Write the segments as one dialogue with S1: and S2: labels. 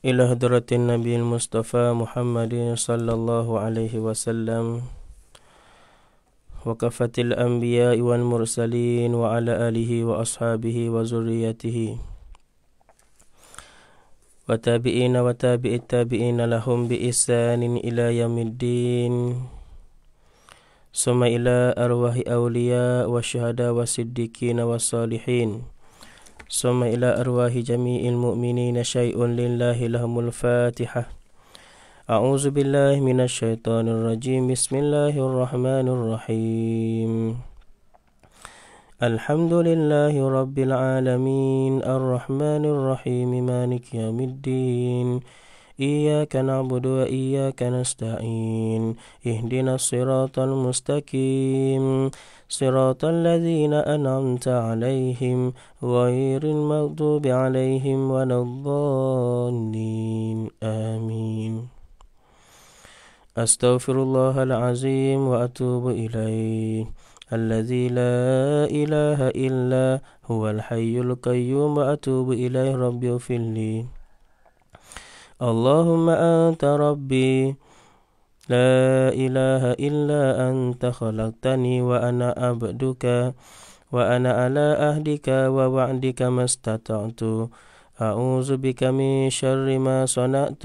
S1: إلى هدرة النبي المصطفى محمد صلى الله عليه وسلم وكفة الأنبياء والمرسلين وعلى آله وأصحابه وذريته وتابعين وتابع التابعين لهم بإحسان إلى يوم الدين ثم إلى أرواح أولياء والشهداء والصديقين والصالحين ثم إلى أرواح جميع المؤمنين شيء لله لهم الفاتحة أعوذ بالله من الشيطان الرجيم بسم الله الرحمن الرحيم الحمد لله رب العالمين الرحمن الرحيم مالك يوم الدين إياك نعبد وإياك نستعين اهدنا الصراط المستقيم صراط الذين أنعمت عليهم غير المغضوب عليهم ولا الضالين آمين أستغفر الله العظيم وأتوب إليه الذي لا إله إلا هو الحي القيوم وأتوب إليه ربي اغفر لي اللهم أنت ربي لا إله إلا أنت خلقتني وأنا عبدك وأنا على أهدك ووعدك ما استطعت أعوذ بك من شر ما صنعت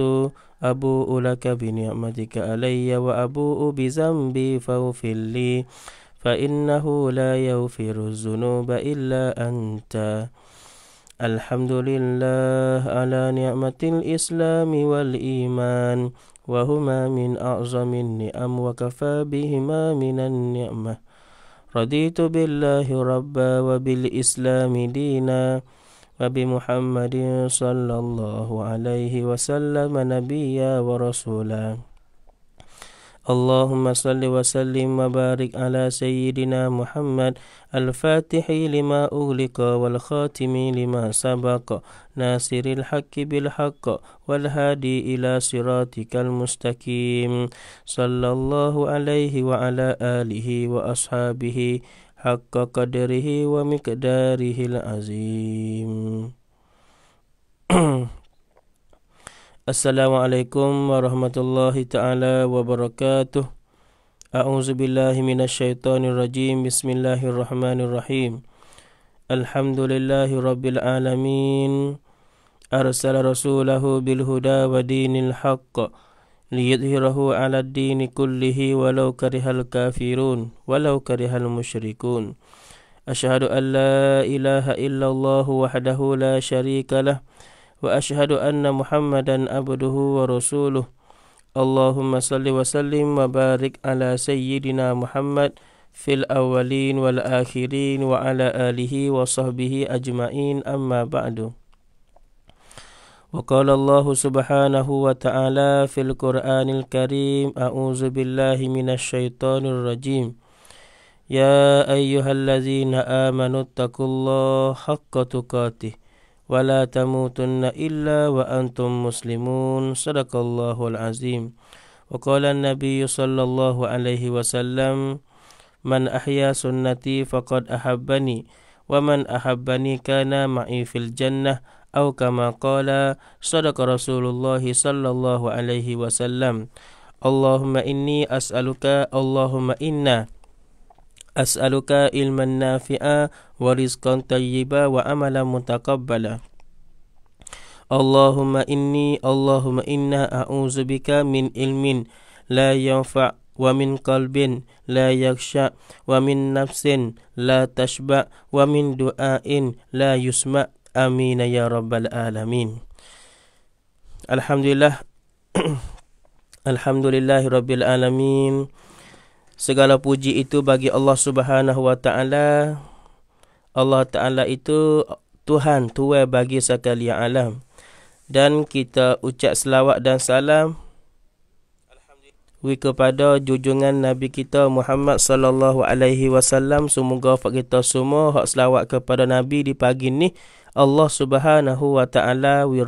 S1: أبوء لك بنعمتك علي وأبوء بذنبي فاغفر لي فإنه لا يغفر الذنوب إلا أنت الحمد لله على نعمة الإسلام والإيمان وهما من أعظم النعم وكفى بهما من النعمة رضيت بالله ربا وبالإسلام دينا وبمحمد صلى الله عليه وسلم نبيا ورسولا اللهم صل وسلم وبارك على سيدنا محمد الفاتح لما أغلق والخاتم لما سبق ناصر الحق بالحق والهادي إلى صراطك المستقيم صلى الله عليه وعلى آله وأصحابه حق قدره ومقداره العظيم Assalamualaikum warahmatullahi taala wabarakatuh. A'udzu billahi minasyaitonir rajim. Bismillahirrahmanirrahim. Alhamdulillahi rabbil alamin. Arsala rasulahu bil huda wa dinil haqq liyudhhirahu 'ala ad-dini kullihi walau karihal kafirun walau karihal musyrikun. Asyhadu an la ilaha illallah wahdahu la syarikalah واشهد ان محمدا عبده ورسوله اللهم صل وسلم وبارك على سيدنا محمد في الاولين والاخرين وعلى اله وصحبه اجمعين اما بعد وقال الله سبحانه وتعالى في القران الكريم اعوذ بالله من الشيطان الرجيم يا ايها الذين امنوا اتقوا الله حق تقاته ولا تموتن إلا وأنتم مسلمون صدق الله العظيم وقال النبي صلى الله عليه وسلم من أحيا سنتي فقد أحبني ومن أحبني كان معي في الجنة أو كما قال صدق رسول الله صلى الله عليه وسلم اللهم إني أسألك اللهم إنا as'aluka ilman nafi'a wa rizqan tayyiba wa amalan mutakabbala. Allahumma inni Allahumma inna auzubika min ilmin la yanfa' wa min kalbin la yaksha wa min nafsin la tashba wa min du'ain la yusma amin ya rabbal alamin Alhamdulillah Alhamdulillah Rabbil alamin Segala puji itu bagi Allah Subhanahu Wa Taala. Allah Taala itu Tuhan tua bagi sekalian alam. Dan kita ucap selawat dan salam wi kepada junjungan Nabi kita Muhammad sallallahu alaihi wasallam semoga kita semua hak selawat kepada Nabi di pagi ni Allah Subhanahu wa taala wi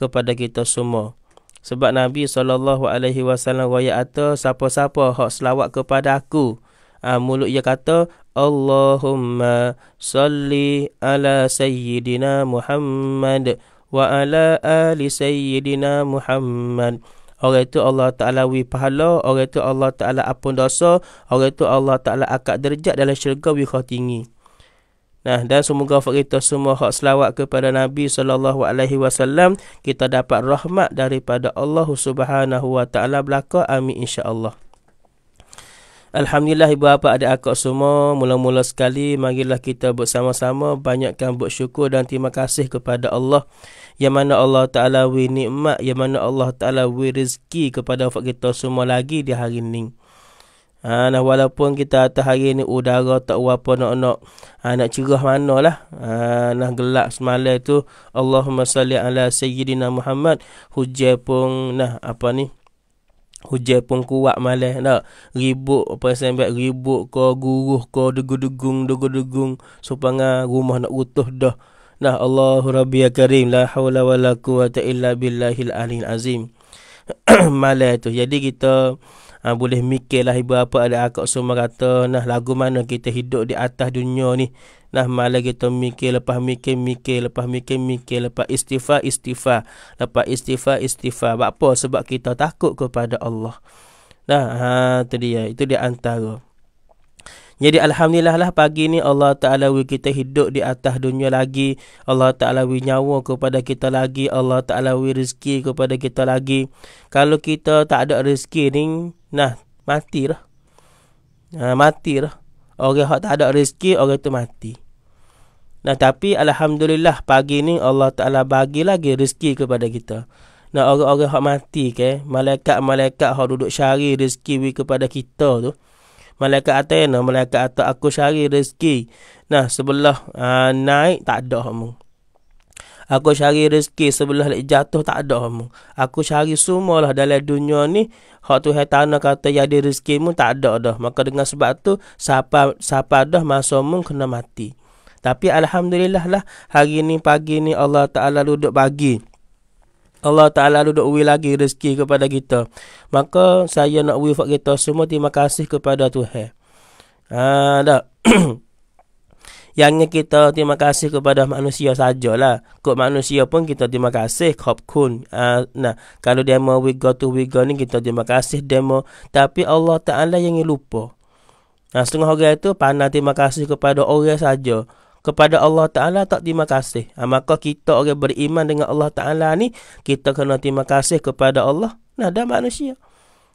S1: kepada kita semua. Sebab Nabi SAW raya atas siapa-siapa hak selawat kepada aku. Ha, mulut ia kata, Allahumma salli ala Sayyidina Muhammad wa ala ali Sayyidina Muhammad. Orang itu Allah Ta'ala wih pahala, orang itu Allah Ta'ala apun dosa, orang itu Allah Ta'ala akak derjak dalam syurga wih khatingi. Nah dan semoga wafat kita semua hak selawat kepada Nabi sallallahu alaihi wasallam kita dapat rahmat daripada Allah Subhanahu wa taala belaka amin insyaallah. Alhamdulillah ibu bapa adik akak semua mula-mula sekali marilah kita bersama-sama banyakkan bersyukur dan terima kasih kepada Allah yang mana Allah Taala beri nikmat yang mana Allah Taala beri rezeki kepada wafat kita semua lagi di hari ini. Ha, nah, walaupun kita atas hari ni udara tak berapa nak-nak ha, nak cerah mana lah. Ha, nah, gelap semalam tu. Allahumma salli ala Sayyidina Muhammad. Hujai pun nah apa ni. Hujan pun kuat malam nak ribut apa sembek ribut ko guruh ko degu-degung degu-degung supaya rumah nak utuh dah. Nah Allahu Rabbi ya Karim la haula wala quwata illa billahil alil azim. malam tu jadi kita ha, boleh lah ibu apa ada akak semua kata nah lagu mana kita hidup di atas dunia ni nah malah kita mikir lepas mikir mikir lepas mikir mikir lepas istighfar istighfar lepas istighfar istighfar apa sebab kita takut kepada Allah nah ha tu dia itu dia antara jadi Alhamdulillah lah pagi ni Allah Ta'ala wi kita hidup di atas dunia lagi. Allah Ta'ala wi nyawa kepada kita lagi. Allah Ta'ala wi rezeki kepada kita lagi. Kalau kita tak ada rezeki ni, nah mati lah. Ha, mati lah. Orang yang tak ada rezeki, orang tu mati. Nah tapi Alhamdulillah pagi ni Allah Ta'ala bagi lagi rezeki kepada kita. Nah orang-orang yang mati ke, malaikat-malaikat yang duduk syari rezeki kepada kita tu. Malaikat atas ya nah, Malaikat atas aku cari rezeki Nah sebelah uh, naik tak ada kamu Aku cari rezeki sebelah lagi jatuh tak ada kamu Aku cari semua lah dalam dunia ni Hak tu hai tanah kata jadi rezeki mu tak ada dah Maka dengan sebab tu Siapa siapa dah masa mu kena mati tapi Alhamdulillah lah Hari ni pagi ni Allah Ta'ala duduk bagi Allah Ta'ala duduk uwi lagi rezeki kepada kita. Maka saya nak uwi kita semua terima kasih kepada Tuhan. Ada. Ha, Yangnya kita terima kasih kepada manusia sajalah. Kok manusia pun kita terima kasih. Khopkun. Uh, ha, nah, kalau dia mau we go to we go ni kita terima kasih demo. Tapi Allah Ta'ala yang lupa. Nah, ha, setengah orang itu panah terima kasih kepada orang saja kepada Allah Ta'ala tak terima kasih. Ha, maka kita orang beriman dengan Allah Ta'ala ni, kita kena terima kasih kepada Allah. Nah, dan manusia.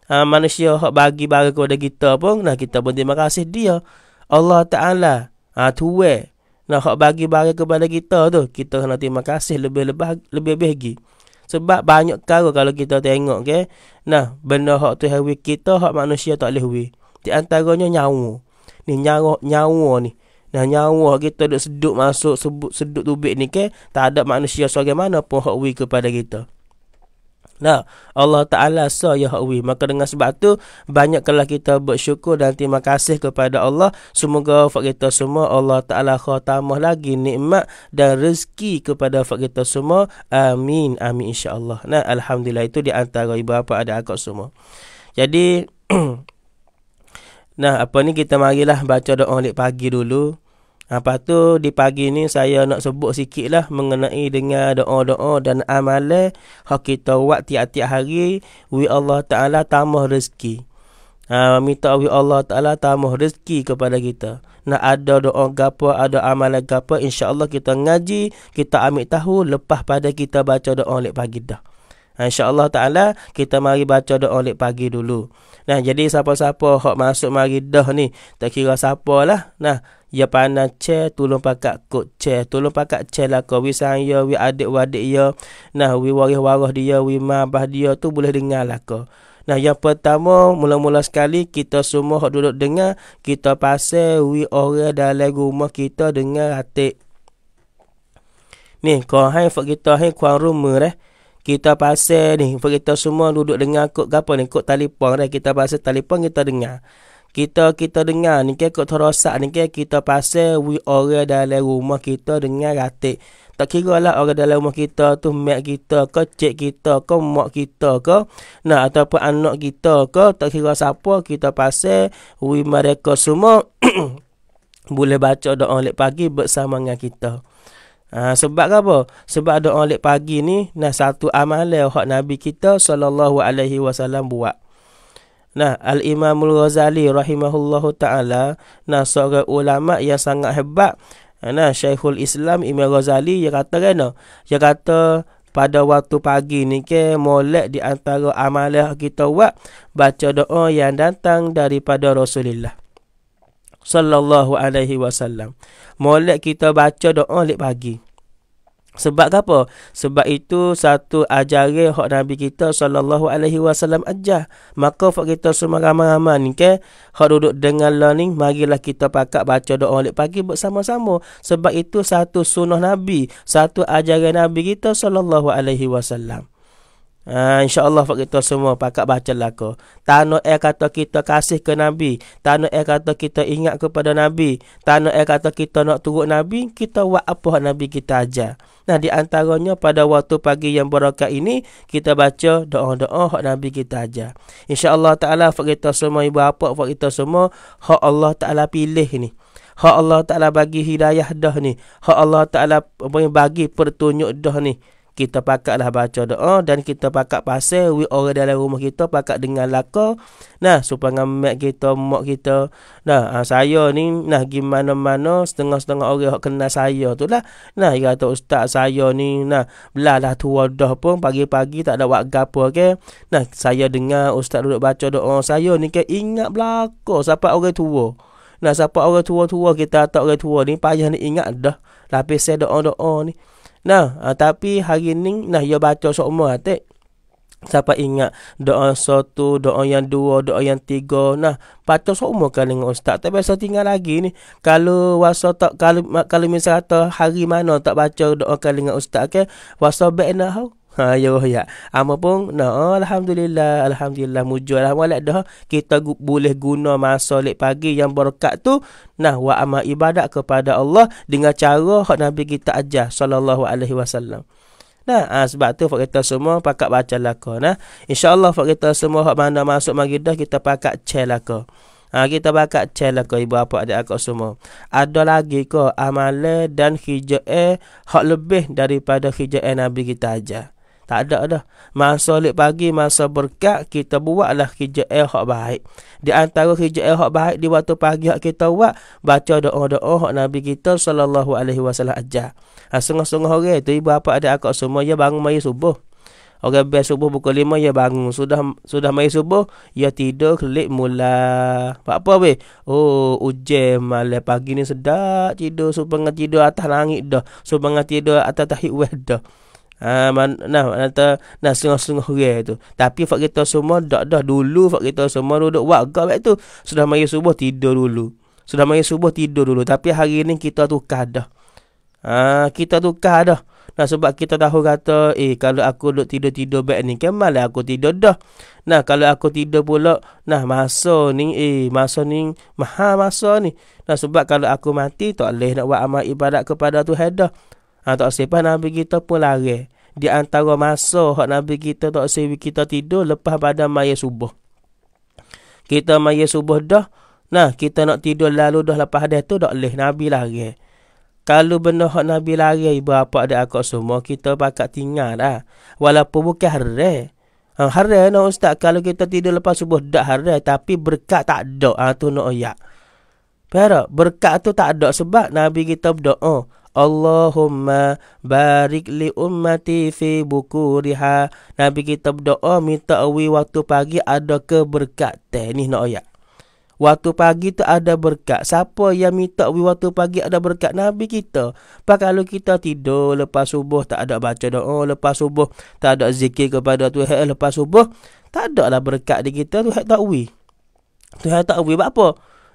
S1: Ha, manusia yang bagi bagi kepada kita pun, nah kita pun terima kasih dia. Allah Ta'ala, ha, tuwe. Nah, hak bagi bagi kepada kita tu, kita kena terima kasih lebih-lebih lebih lagi. Sebab banyak kali kalau kita tengok, okay? nah, benda hak tu hewi kita, hak manusia tak boleh Di antaranya nyawa. Ni nyawa, nyawa ni. Dah nyawa kita duk seduk masuk sebut seduk tubik ni ke tak ada manusia sebagaimana pun hak wi kepada kita. Nah, Allah Taala sa ya hawi. Maka dengan sebab tu banyaklah kita bersyukur dan terima kasih kepada Allah. Semoga fak kita semua Allah Taala khatamah lagi nikmat dan rezeki kepada fak kita semua. Amin. Amin insya-Allah. Nah, alhamdulillah itu di antara bapa ada akak semua. Jadi Nah, apa ni kita marilah baca doa lek pagi dulu. Lepas tu di pagi ni saya nak sebut sikit lah mengenai dengan doa-doa dan amalan Hak kita buat tiap-tiap hari Wi Allah Ta'ala tamah rezeki ha, Minta Wi Allah Ta'ala tamah rezeki kepada kita Nak ada doa gapa, ada amalan gapa InsyaAllah kita ngaji, kita ambil tahu Lepas pada kita baca doa lepas pagi dah Ha, InsyaAllah ta'ala kita mari baca doa oleh pagi dulu. Nah, jadi siapa-siapa hok masuk mari dah ni. Tak kira siapa lah. Nah, ya panah ce, tolong pakak kot ce. Tolong pakak ceh lah kau. Wi sang ya, wi adik wadik ya. Nah, wi waris waruh dia, wi mabah dia tu boleh dengar lah kau. Nah, yang pertama, mula-mula sekali kita semua hok duduk dengar. Kita pasal wi orang dalam rumah kita dengar hati. Ni, kau hai fok kita hai kuang rumah eh kita pasal ni kita semua duduk dengar kod apa ni kod telefon dah kita pasal telefon kita dengar kita kita dengar ni ke kod terosak ni ke kita pasal we orang dalam rumah kita dengar ratik tak kira lah orang dalam rumah kita tu mak kita ke cik kita ke mak kita ke nah ataupun anak kita ke tak kira siapa kita pasal we mereka semua boleh baca doa lepas pagi bersama dengan kita. Ha, sebab apa? Sebab doa lek pagi ni nah satu amalan hak Nabi kita sallallahu alaihi wasallam buat. Nah, Al Imam Al Ghazali rahimahullahu taala, nah seorang ulama yang sangat hebat, ah, nah Syekhul Islam Imam Ghazali yang kata kan, dia kata pada waktu pagi ni ke molek di antara amalan kita buat baca doa yang datang daripada Rasulullah sallallahu alaihi wasallam. Molek kita baca doa lek pagi. Sebab apa? Sebab itu satu ajaran hak Nabi kita sallallahu alaihi wasallam ajar. Maka hak kita semua ramai-ramai ni ke, hak duduk dengan learning. ni, marilah kita pakak baca doa lek pagi bersama-sama. Sebab itu satu sunnah Nabi, satu ajaran Nabi kita sallallahu alaihi wasallam. Uh, InsyaAllah Pak kita semua Pakat baca lah lako Tanah air kata kita kasih ke Nabi Tanah air kata kita ingat kepada Nabi Tanah air kata kita nak turut Nabi Kita buat apa Nabi kita ajar Nah di antaranya pada waktu pagi yang berakat ini Kita baca doa-doa hak Nabi kita ajar InsyaAllah Ta'ala Pak kita semua ibu apa Pak kita semua Hak Allah Ta'ala pilih ni Hak Allah Ta'ala bagi hidayah dah ni Hak Allah Ta'ala bagi pertunjuk dah ni kita pakatlah baca doa dan kita pakat pasal we orang dalam rumah kita pakat dengan laka nah supaya dengan mak kita mak kita nah ah, saya ni nah gimana mana setengah setengah orang yang kenal saya tu lah nah ya kata ustaz saya ni nah belalah tua dah pun pagi-pagi tak ada waktu apa ke okay? nah saya dengar ustaz duduk baca doa saya ni ke ingat belaka siapa orang tua nah siapa orang tua-tua kita tak orang tua ni payah ni ingat dah lapis saya doa-doa ni Nah, uh, tapi hari ni nah ya baca semua atik. Ah, Siapa ingat doa satu, doa yang dua, doa yang tiga. Nah, baca semua kan dengan ustaz. Tapi saya tinggal lagi ni. Kalau wasa tak kalau kalau misalnya hari mana tak baca doa kan dengan ustaz ke, okay? wasa baik nak Ha yo ya, ya. Ama pun no alhamdulillah alhamdulillah mujurlah walak dah kita gu- boleh guna masa lek pagi yang berkat tu nah wa amal ibadat kepada Allah dengan cara hak Nabi kita ajar sallallahu alaihi wasallam. Nah, ha, sebab tu fak kita semua pakak baca laka nah. insyaallah allah fak kita semua hak mana masuk mari kita pakak cek laka. Ha, kita bakat cek lah ibu apa adik akak semua. Ada lagi ke amalan dan hijau eh, hak lebih daripada hijau eh, Nabi kita ajar. Tak ada dah. Masa lep pagi, masa berkat, kita buatlah kerja air yang baik. Di antara kerja air yang baik di waktu pagi yang kita buat, baca doa-doa yang Nabi kita SAW ajar. Ha, Sengah-sengah orang itu, ibu bapa ada akak semua, ia ya bangun mai subuh. Orang best subuh pukul lima, ia ya bangun. Sudah sudah mai subuh, ia ya tidur kelip mula. Pak apa weh? Oh, ujian malam pagi ni sedap tidur. Subangat tidur atas langit dah. Subangat tidur atas tahit weh dah. Ah man, nah nah setengah-setengah rare itu. Tapi fak kita semua dah dah dulu fak kita semua duduk warga baik tu. Sudah mai subuh tidur dulu. Sudah mai subuh tidur dulu. Tapi hari ini kita tukar dah. Ah kita tukar dah. Nah sebab kita tahu kata eh kalau aku duduk tidur-tidur baik ni kemalah aku tidur dah. Nah kalau aku tidur pula nah masa ni eh masa ni maha masa ni. Nah sebab kalau aku mati tak boleh nak buat amal ibadat kepada Tuhan dah. Ha, tak sempat Nabi kita pun lari. Di antara masa hak Nabi kita tak sempat kita tidur lepas pada maya subuh. Kita maya subuh dah. Nah, kita nak tidur lalu dah lepas dah tu tak boleh Nabi lari. Kalau benar hak Nabi lari bapa ada akak semua kita pakai tinggal dah. Walaupun bukan hari. Ha, hari nak no, ustaz kalau kita tidur lepas subuh dah hari tapi berkat tak ada. Ha, tu nak no, ayak. Pero berkat tu tak ada sebab Nabi kita berdoa. Allahumma barik li ummati fi bukuriha. Nabi kita berdoa minta awi waktu pagi ada keberkatan. ini nak ayat. Waktu pagi tu ada berkat. Siapa yang minta awi waktu pagi ada berkat? Nabi kita. Pak kalau kita tidur lepas subuh tak ada baca doa. Lepas subuh tak ada zikir kepada Tuhan. Eh, lepas subuh tak ada lah berkat di kita. Tuhan tak awi. Tuhan tak awi. Sebab apa?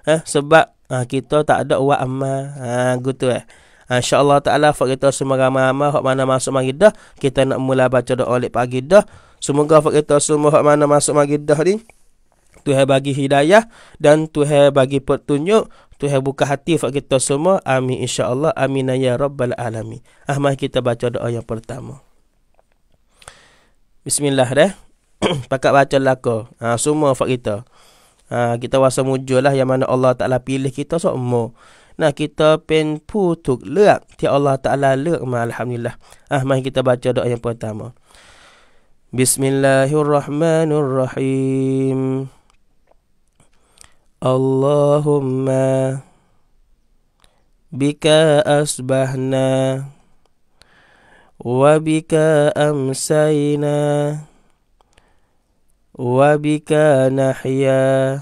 S1: Eh, sebab ha, kita tak ada wa'amah. Ah, ha, gitu eh. Ah, InsyaAllah ta'ala Fak kita semua ramai-ramai Fak mana masuk mari Kita nak mula baca doa oleh pagi dah Semoga Fak kita semua Fak mana masuk mari dah ni Tuhan bagi hidayah Dan Tuhan bagi petunjuk Tuhan buka hati Fak kita semua Amin insyaAllah Amin ya Rabbal Alamin Ahmad kita baca doa yang pertama Bismillah dah Pakat baca lako ha, Semua Fak kita ha, Kita rasa mujur lah Yang mana Allah ta'ala pilih kita Semua so, Nah kita pen pu tuk leak ti Allah Taala leak ma alhamdulillah. Ah mari kita baca doa yang pertama. Bismillahirrahmanirrahim. Allahumma bika asbahna wa bika amsayna wa bika nahya.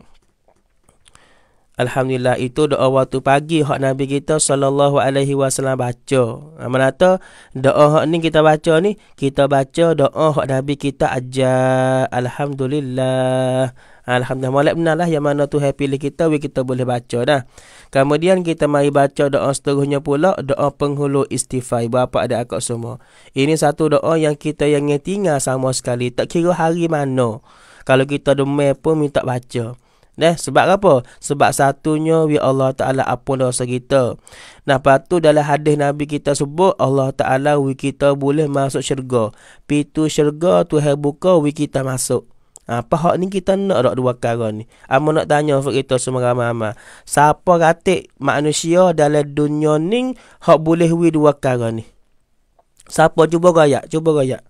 S1: Alhamdulillah itu doa waktu pagi hak Nabi kita sallallahu alaihi wasallam baca. Ha, mana tu doa hak ni kita baca ni, kita baca doa hak Nabi kita aja Alhamdulillah. Alhamdulillah malam benar lah yang mana tu happy pilih kita we kita boleh baca dah. Kemudian kita mari baca doa seterusnya pula doa penghulu istighfar bapa ada akak semua. Ini satu doa yang kita yang tinggal sama sekali tak kira hari mana. Kalau kita demam pun minta baca. Nah sebab apa? Sebab satunya Ya Allah Ta'ala apa dosa kita Nah, lepas tu dalam hadis Nabi kita sebut Allah Ta'ala wi kita boleh masuk syurga Pitu syurga tu hai buka wi kita masuk ha, Apa hak ni kita nak dok dua kara ni Amo nak tanya untuk kita semua ramai-ramai Siapa katik manusia dalam dunia ni Hak boleh wi dua kara ni Siapa cuba gaya? Cuba gaya.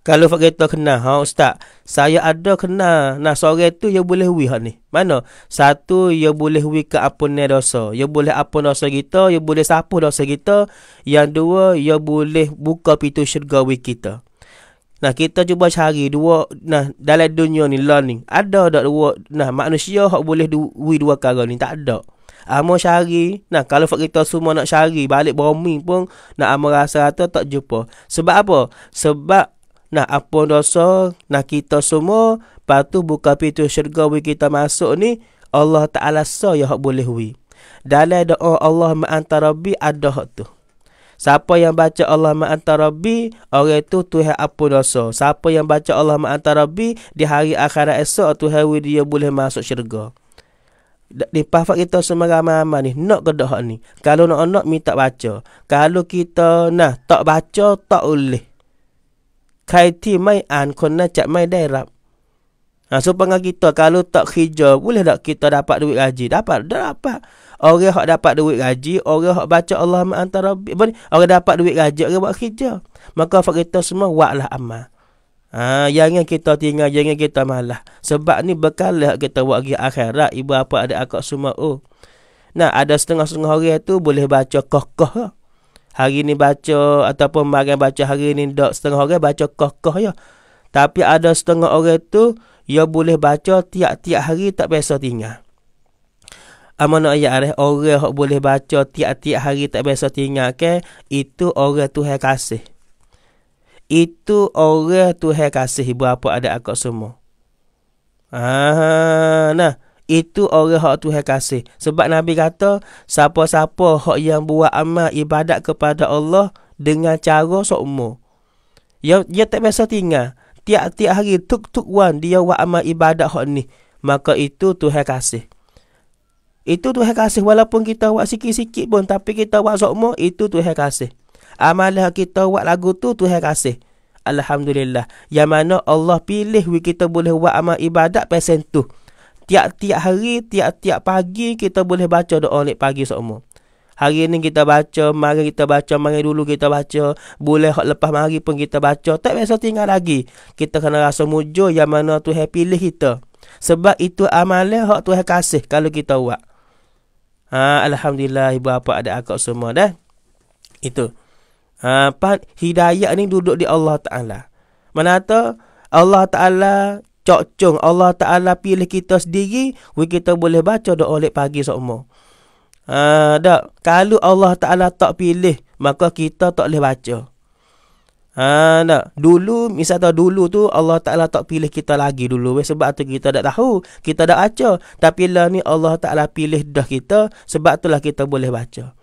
S1: Kalau Fak kata kenal, ha ustaz, saya ada kenal. Nah, sore tu ya boleh wi ni. Mana? Satu ya boleh wih ke apa ni dosa. Ya boleh apa dosa kita, ya boleh sapu dosa kita. Yang dua, ya boleh buka pintu syurga wi kita. Nah, kita cuba cari dua nah dalam dunia ni learning. Ada tak dua nah manusia hak boleh du, wi dua perkara ni? Tak ada. Amo ah, cari. Nah, kalau fak kita semua nak cari balik bumi pun nak amo rasa atau tak jumpa. Sebab apa? Sebab Nah, apa dosa nak kita semua patuh buka pintu syurga we kita masuk ni Allah Taala so ya hak boleh we. Dalam doa Allah ma antarabi ada hak tu. Siapa yang baca Allah ma antarabi orang tu Tuhan apa dosa. Siapa yang baca Allah ma antarabi di hari akhirat esok Tuhan we dia boleh masuk syurga. Di pafak kita semua ramai-ramai ni Nak ke ni Kalau nak-nak minta baca Kalau kita nak tak baca tak boleh ใครที่ไม่อ่านคนนั้นจะไม่ได้รับนะ ha, so pengajar kita kalau tak kerja boleh kita dapat duit gaji dapat dapat orang hak dapat duit gaji orang hak baca Allah antara orang dapat duit gaji orang buat kerja maka fak kita semua buatlah amal ha, kita tinggal jangan kita malah sebab ni bekal kita buat akhirat ibu apa ada akak semua oh nah ada setengah-setengah orang tu boleh baca kokoh lah. Hari ni baca ataupun marah baca hari ni dok setengah orang baca kokoh ya. Tapi ada setengah orang tu ya boleh baca tiap-tiap hari tak biasa tinggal. Amana ya ada orang yang boleh baca tiap-tiap hari tak biasa tinggal ke? Itu orang tu yang kasih. Itu orang tu yang kasih apa ada akak semua. Ah, nah itu orang hak Tuhan kasih. Sebab Nabi kata, siapa-siapa hak yang buat amal ibadat kepada Allah dengan cara sokmo. ya dia tak biasa tinggal. Tiap-tiap hari, tuk-tuk wan, dia buat amal ibadat hak ni. Maka itu Tuhan kasih. Itu Tuhan kasih. Walaupun kita buat sikit-sikit pun, tapi kita buat sokmo, itu Tuhan kasih. Amalah kita buat lagu tu, Tuhan kasih. Alhamdulillah. Yang mana Allah pilih kita boleh buat amal ibadat pesen tu tiap-tiap hari, tiap-tiap pagi kita boleh baca doa ni pagi semua. Hari ni kita baca, mari kita baca, mari dulu kita baca. Boleh lepas mari pun kita baca. Tak biasa tinggal lagi. Kita kena rasa mujur yang mana tu pilih kita. Sebab itu amalan hak Tuhan kasih kalau kita buat. Ha, Alhamdulillah ibu bapa ada akak semua dah. Itu. Ha, pan, hidayah ni duduk di Allah Ta'ala. Mana tu? Allah Ta'ala cocong Allah Ta'ala pilih kita sendiri, kita boleh baca doa oleh pagi semua. Ha, tak. Kalau Allah Ta'ala tak pilih, maka kita tak boleh baca. Ha, tak. Dulu, misalnya dulu tu Allah Ta'ala tak pilih kita lagi dulu. Sebab tu kita tak tahu, kita tak baca. Tapi lah ni Allah Ta'ala pilih dah kita, sebab tu lah kita boleh baca.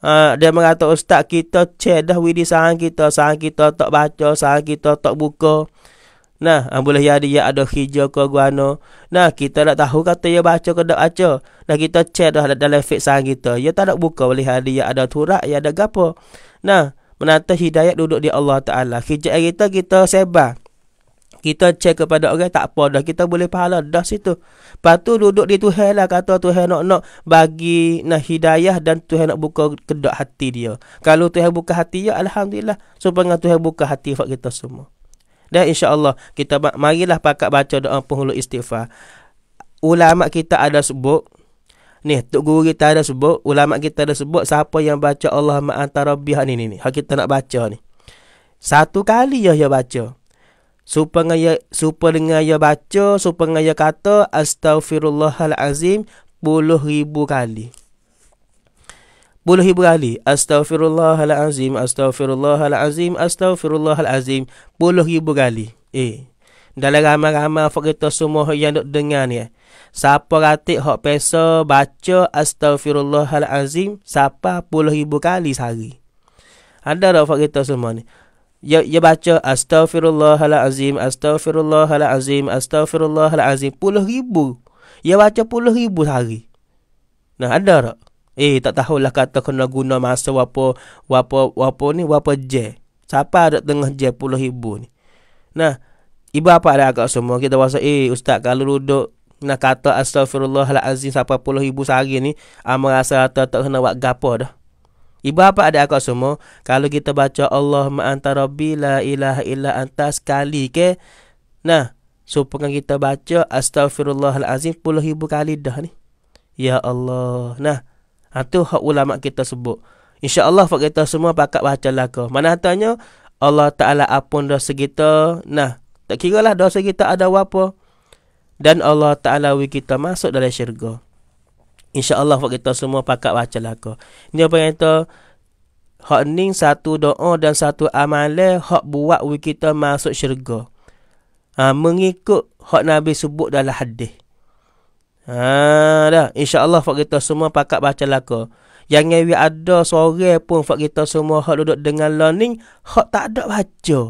S1: Ha, dia mengatakan, Ustaz kita cedah dah widi sahang kita, sahang kita tak baca, sahang kita tak buka. Nah, boleh jadi ya ada hijau ke guano. Nah, kita nak tahu kata ya baca ke tak baca. Nah, kita cek dah dalam fiksaan kita. Ya tak nak buka boleh jadi ya ada turak, ya ada gapo. Nah, menata hidayah duduk di Allah Ta'ala. Hijau kita, kita sebar. Kita cek kepada orang tak apa dah kita boleh pahala dah situ. Patu duduk di Tuhan lah kata Tuhan nak nak bagi nah hidayah dan Tuhan nak buka kedok hati dia. Kalau Tuhan buka hati ya alhamdulillah. Supaya Tuhan buka hati buat kita semua. Dan Allah kita marilah pakat baca doa penghulu istighfar. Ulama kita ada sebut. Ni, Tok Guru kita ada sebut. Ulama kita ada sebut. Siapa yang baca Allah ma'antar rabbiha ni ni ni. Hak kita nak baca ni. Satu kali ya ya baca. Supaya supaya dengan ya baca, supaya ya kata astaghfirullahalazim puluh ribu kali. Boleh berkali. Astaghfirullahalazim, astaghfirullahalazim, astaghfirullahalazim. Boleh berkali. Eh. Dalam ramai-ramai fakta semua yang nak dengar ni. Eh. Siapa ratik hak peso baca astaghfirullahalazim siapa puluh ribu kali sehari. Ada tak fakta semua ni? Ya ya baca astaghfirullahalazim, astaghfirullahalazim, astaghfirullahalazim puluh ribu. Ya baca puluh ribu sehari. Nah, ada tak? Eh tak tahulah kata kena guna masa apa apa apa ni apa je. Siapa ada tengah je puluh ibu ni. Nah, ibu apa ada agak semua kita rasa eh ustaz kalau duduk nak kata astagfirullahalazim siapa puluh ibu sehari ni am rasa tak tak kena buat gapo dah. Ibu apa ada agak semua kalau kita baca Allahumma anta rabbi la ilaha illa anta sekali ke. Nah, supaya kita baca astagfirullahalazim puluh ibu kali dah ni. Ya Allah. Nah, Ha, tu hak ulama kita sebut. InsyaAllah hak kita semua pakat baca laka. Mana hatanya Allah Ta'ala apun dosa kita. Nah, tak kira lah dosa kita ada apa. Dan Allah Ta'ala wi kita masuk dalam syurga. InsyaAllah hak kita semua pakat baca laka. Ini apa yang kata? Hak ni satu doa dan satu amale hak buat wi kita masuk syurga. Ha, mengikut hak Nabi sebut dalam hadis. Ha dah, insya-Allah Fak kita semua pakat baca laka. Yang we ada sore pun Fak kita semua hak duduk dengan learning, hak tak ada baca.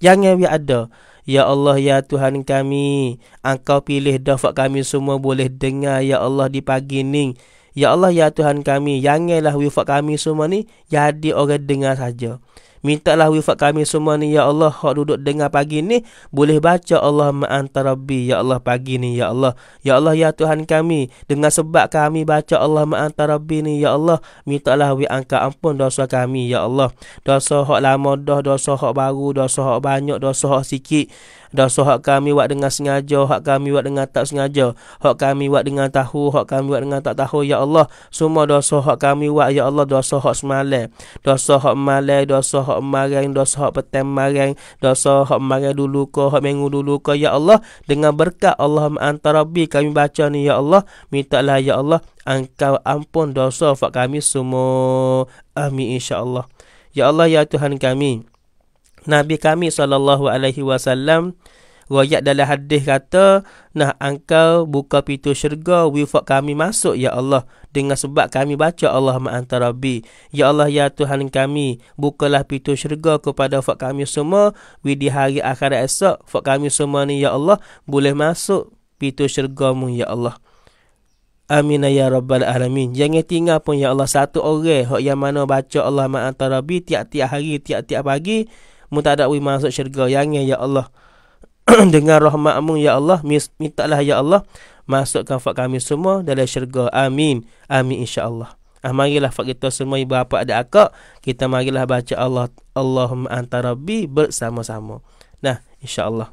S1: Yang we ada. Ya Allah ya Tuhan kami, engkau pilih dah Fak kami semua boleh dengar ya Allah di pagi ni. Ya Allah ya Tuhan kami, yang lah we Fak kami semua ni jadi orang dengar saja. Mintalah wifat kami semua ni ya Allah hak duduk dengar pagi ni boleh baca Allah ma'anta rabbi ya Allah pagi ni ya Allah ya Allah ya Tuhan kami dengan sebab kami baca Allah ma'anta rabbi ni ya Allah mintalah wi angkat ampun dosa kami ya Allah dosa hak lama dah dosa hak baru dosa hak banyak dosa hak sikit Dah so hak kami buat dengan sengaja, hak kami buat dengan tak sengaja. Hak kami buat dengan tahu, hak kami buat dengan tak tahu ya Allah. Semua dosa hak kami buat ya Allah, dosa hak semalam. Dosa hak malam, dosa hak marang, dosa hak petang marang, dosa hak marang dulu ke, hak minggu dulu ke ya Allah. Dengan berkat Allah antarabi kami baca ni ya Allah, mintalah ya Allah engkau ampun dosa hak kami semua. Amin insya-Allah. Ya Allah ya Tuhan kami. Nabi kami saw. alaihi wasallam Royat dalam hadis kata, Nah, engkau buka pintu syurga, wifat kami masuk, Ya Allah. Dengan sebab kami baca Allah ma'antarabi. Ya Allah, Ya Tuhan kami, bukalah pintu syurga kepada fak kami semua. Widi hari akhir esok, fak kami semua ni, Ya Allah, boleh masuk pintu syurga syurgamu, Ya Allah. Amin ya rabbal alamin. Jangan tinggal pun ya Allah satu orang hok yang mana baca Allah ma'antarabi tiap-tiap hari, tiap-tiap pagi. -tiap mutadawi masuk syurga yang ya Allah dengan rahmatmu ya Allah mintalah ya Allah masukkan fak kami semua dalam syurga amin amin insyaallah ah marilah fak kita semua ibu bapa ada akak kita marilah baca Allah Allahumma anta rabbi bersama-sama nah insyaallah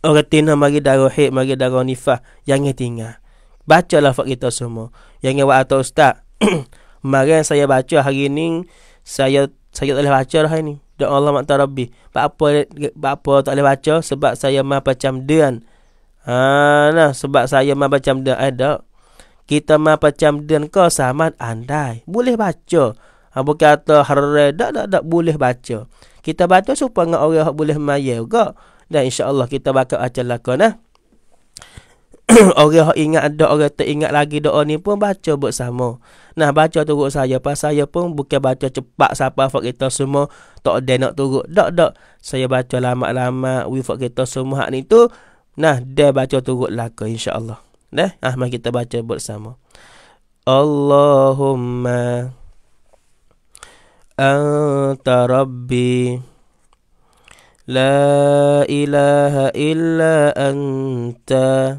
S1: orang tina mari daruhi mari daruh nifah yang tinggal bacalah fak kita semua yang wa atau ustaz Kemarin saya baca hari ini saya saya telah baca hari ini dan Allah Maha Rabbi. Apa apa apa tak boleh baca sebab saya mah macam dia. Ha nah sebab saya mah macam dia ada. Eh, kita mah macam dia kau sama andai. Boleh baca. Ha, bukan kata hara, dak dak dak boleh baca. Kita baca supaya orang boleh mayau ke. Dan insya-Allah kita bakal acalakan nah. Eh? orang yang ingat ada orang tak ingat lagi doa ni pun baca bersama. Nah baca turut saya pasal saya pun bukan baca cepat siapa fak kita semua tak ada nak turut. Dak dak saya baca lama-lama wi fak kita semua hak ni tu nah dia baca turut lah ke insya-Allah. Nah, ah mari kita baca bersama. Allahumma anta rabbi la ilaha illa anta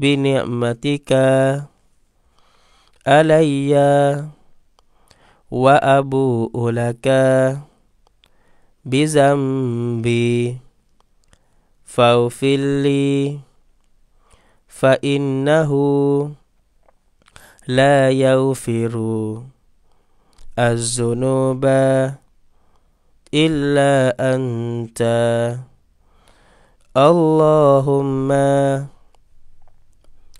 S1: بنعمتك علي وأبوء لك بذنبي فاغفر لي فإنه لا يغفر الذنوب إلا أنت اللهم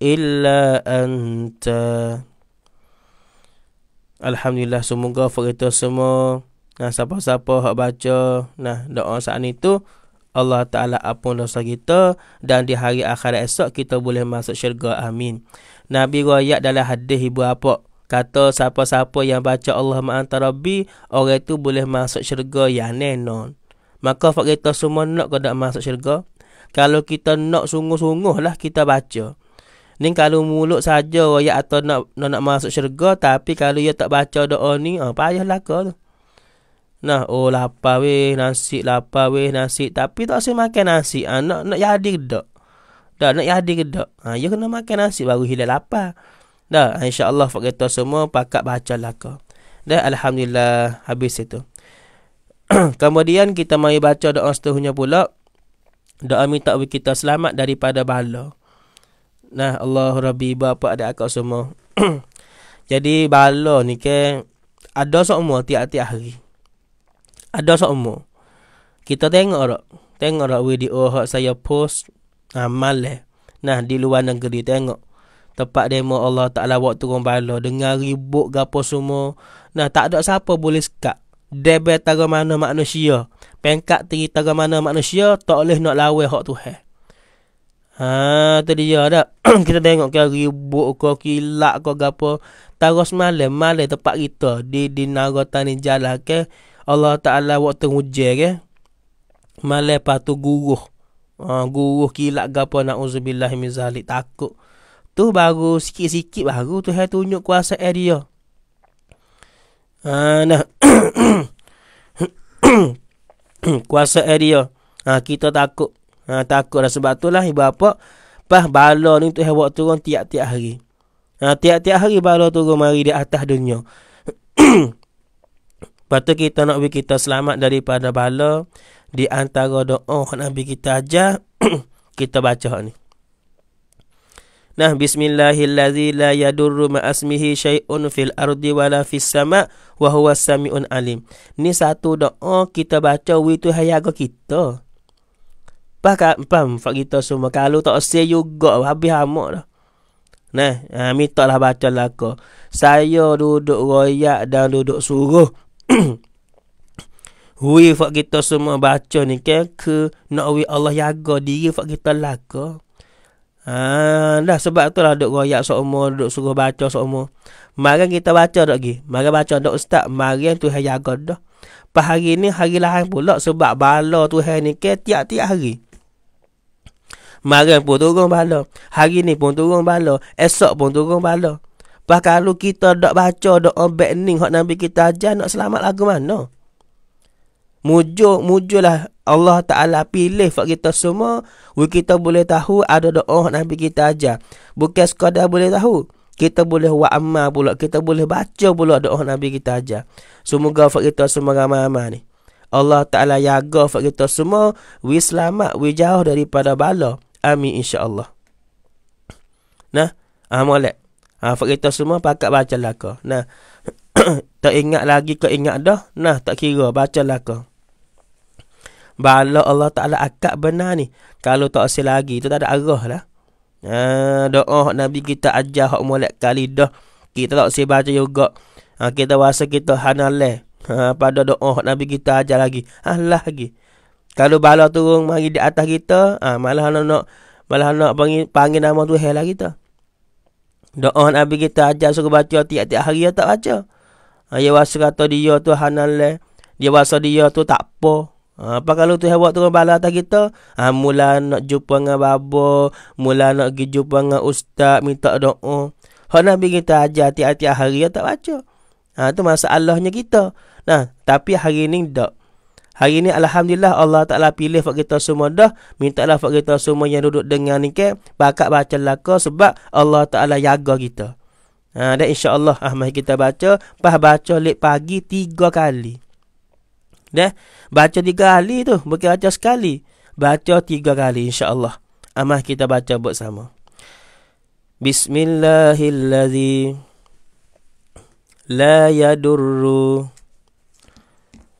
S1: illa anta Alhamdulillah semoga kita semua nah siapa-siapa hak baca nah doa saat itu Allah Ta'ala apun dosa kita dan di hari akhirat esok kita boleh masuk syurga. Amin. Nabi Rakyat dalam hadis ibu apa? Kata siapa-siapa yang baca Allah Ma'antar Rabbi, orang itu boleh masuk syurga Ya nenon. Maka fakta semua nak kena masuk syurga. Kalau kita nak sungguh-sungguh lah kita baca. Ni kalau mulut saja royak atau nak, nak nak masuk syurga tapi kalau ia tak baca doa ni ah payah laka tu. Nah, oh lapar weh, nasi lapar weh, nasi. Tapi tak usah makan nasi. Ah, nak nak jadi gedak. Dah nak jadi gedak. Ha, ah, ya kena makan nasi baru hilang lapar. Dah, ah, insya-Allah fakta semua pakat baca laka. Dah alhamdulillah habis itu. Kemudian kita mai baca doa seterusnya pula. Doa minta kita selamat daripada bala. Nah, Allah Rabbi bapa ada akak semua. Jadi bala ni ke ada semua tiap-tiap hari. Ada semua. Kita tengok rak. Tengok rak video hak saya post amal ah, eh. Nah, di luar negeri tengok. Tempat demo Allah Ta'ala waktu orang bala. Dengar ribut gapo semua. Nah, tak ada siapa boleh sekat. Debe tarah mana manusia. Pengkat tinggi tarah mana manusia. Tak boleh nak lawan hak Tuhan. Ha tu dia dah. kita tengok ke ribut ke kilat ke gapo. Tarus malam malam tempat kita di di narota ni jalan ke Allah Taala waktu hujan ke. Malam patu guruh. Ha guruh kilat gapo nak uzubillah min zalik takut. Tu baru sikit-sikit baru tu hai tunjuk kuasa area. Ha nah. kuasa area. Ha kita takut. Ha, takutlah sebab tu lah ibu bapa. Pas bala ni tu hewak turun tiap-tiap hari. Ha, tiap-tiap hari bala turun mari di atas dunia. Lepas tu kita nak beri kita selamat daripada bala. Di antara doa Nabi kita aja kita baca ni. Nah bismillahillazi la yadurru ma asmihi syai'un fil ardi wala fis sama' wa huwa samiun alim. Ni satu doa kita baca wi tu hayaga kita. Pakak pam fak kita semua kalau tak se juga habis hamak lah, Nah, ha, minta lah baca lako. Saya duduk royak dan duduk suruh. Hui fak kita semua baca ni ke ke nak wi Allah jaga diri fak kita lako. Ah, ha, dah sebab tu lah duduk royak sokmo, duduk suruh baca sokmo. Mari kita baca dok gi. Mari baca dok ustaz, mari tu hai jaga dah. Pas hari ni hari lain pula sebab bala tu hari ni ke tiap-tiap hari. Maren pun turun bala. Hari ni pun turun bala. Esok pun turun bala. Lepas kalau kita dok baca dok doa bening hak Nabi kita ajar nak selamat lagu mana? Mujur, mujurlah Allah Ta'ala pilih buat kita semua. Buat kita boleh tahu ada doa hak Nabi kita ajar. Bukan sekadar boleh tahu. Kita boleh buat amal pula. Kita boleh baca pula doa Nabi kita ajar. Semoga buat kita semua ramai-ramai ni. Allah Ta'ala jaga buat kita semua. we selamat, we jauh daripada bala. Amin insya-Allah. Nah, ah molek. Ah kita semua pakat baca laka. Nah. tak ingat lagi ke ingat dah? Nah, tak kira baca laka. Bala Allah Ta'ala akak benar ni. Kalau tak asil lagi, tu tak ada arah lah. Ha, doa Nabi kita ajar hak mulai kali dah. Kita tak asil baca juga. Ha, kita rasa kita hanalai. Ha, ah, pada doa Nabi kita ajar lagi. Alah lagi. Kalau bala turun mari di atas kita, ah ha, malah nak nak malah nak panggil, panggil nama Tuhan lah kita. Doa Nabi kita ajar suruh baca tiap-tiap hari ya tak baca. Ha, ah, ya wasa kata dia tu hanalah. Dia wasa dia tu tak apa. Ha, apa kalau tu hebat turun bala atas kita? Ha, mula nak jumpa dengan babo, mula nak pergi jumpa dengan ustaz minta doa. Ha Nabi kita ajar tiap-tiap hari ya tak baca. Ha tu masalahnya kita. Nah, tapi hari ni tak. Hari ini Alhamdulillah Allah Ta'ala pilih buat kita semua dah. Minta lah buat kita semua yang duduk dengar ni kan. Bakat baca laka sebab Allah Ta'ala jaga kita. Ha, dan insyaAllah ah, mari kita baca. Pas baca lep pagi tiga kali. Dah baca tiga kali tu. Bukan baca sekali. Baca tiga kali insyaAllah. Amah kita baca bersama. Bismillahirrahmanirrahim. La yadurru.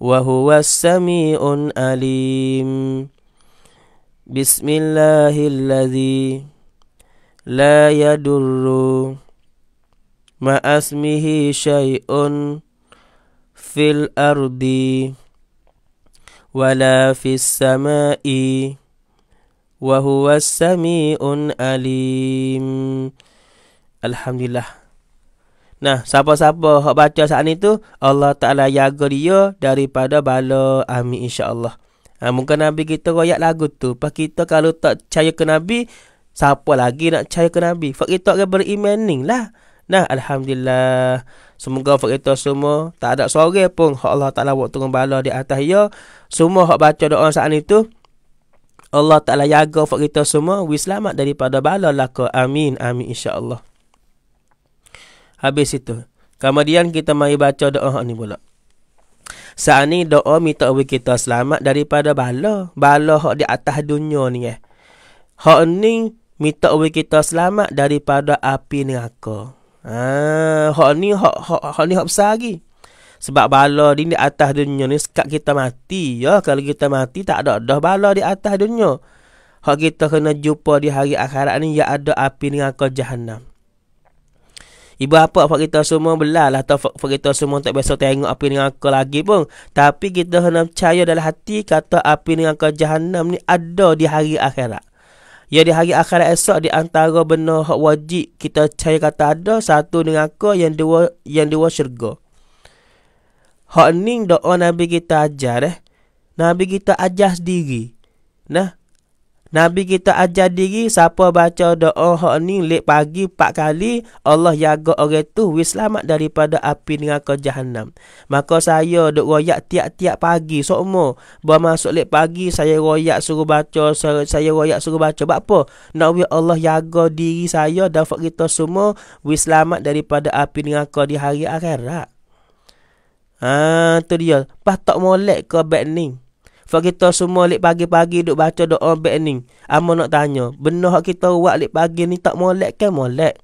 S1: وهو السميع أليم بسم الله الذي لا يدر مع اسمه شيء في الأرض ولا في السماء وهو السميع اليم الحمد لله Nah, siapa-siapa hak baca saat ni tu, Allah Ta'ala jaga dia daripada bala amin insyaAllah. Ha, ah, mungkin Nabi kita royak lagu tu. Lepas kita kalau tak percaya ke Nabi, siapa lagi nak percaya ke Nabi? Fak kita akan beriman lah. Nah, Alhamdulillah. Semoga fak kita semua tak ada sore pun. Hak Allah Ta'ala buat turun bala di atas dia. Semua hak baca doa saat ni tu, Allah Ta'ala jaga fak kita semua. Wislamat daripada bala laka. Amin. Amin insyaAllah. Habis itu. Kemudian kita mari baca doa ni pula. Saat ni doa minta awi kita selamat daripada bala. Bala hak di atas dunia ni eh. Hak ni minta awi kita selamat daripada api ha, ni aku Ah, hak ni hak hak hak ni hak besar lagi. Sebab bala di di atas dunia ni sekat kita mati ya. Kalau kita mati tak ada dah bala di atas dunia. Hak kita kena jumpa di hari akhirat ni ya ada api ni aku jahanam. Ibu apa Fak kita semua belah lah Atau Fak kita semua tak biasa tengok api dengan aku lagi pun Tapi kita hendak percaya dalam hati Kata api dengan aku jahannam ni ada di hari akhirat Ya di hari akhirat esok di antara benda hak wajib kita cari kata ada satu dengan aku yang dua yang dua syurga. Hak ning doa Nabi kita ajar eh. Nabi kita ajar sendiri. Nah, Nabi kita ajar diri siapa baca doa hok ni lek pagi 4 kali Allah jaga orang itu wis selamat daripada api neraka jahanam. Maka saya dok royak tiap-tiap pagi sokmo. masuk lek pagi saya royak suruh baca saya, saya royak suruh baca bab apa? Nak wis Allah jaga diri saya dan fak kita semua wis selamat daripada api neraka di hari akhirat. Ah ha, tu dia. Pas tak molek ke bad ni. Sebab kita semua lep pagi-pagi duk baca doa baik ni. Amo nak tanya. Benda hak kita buat lep pagi ni tak molek ke molek?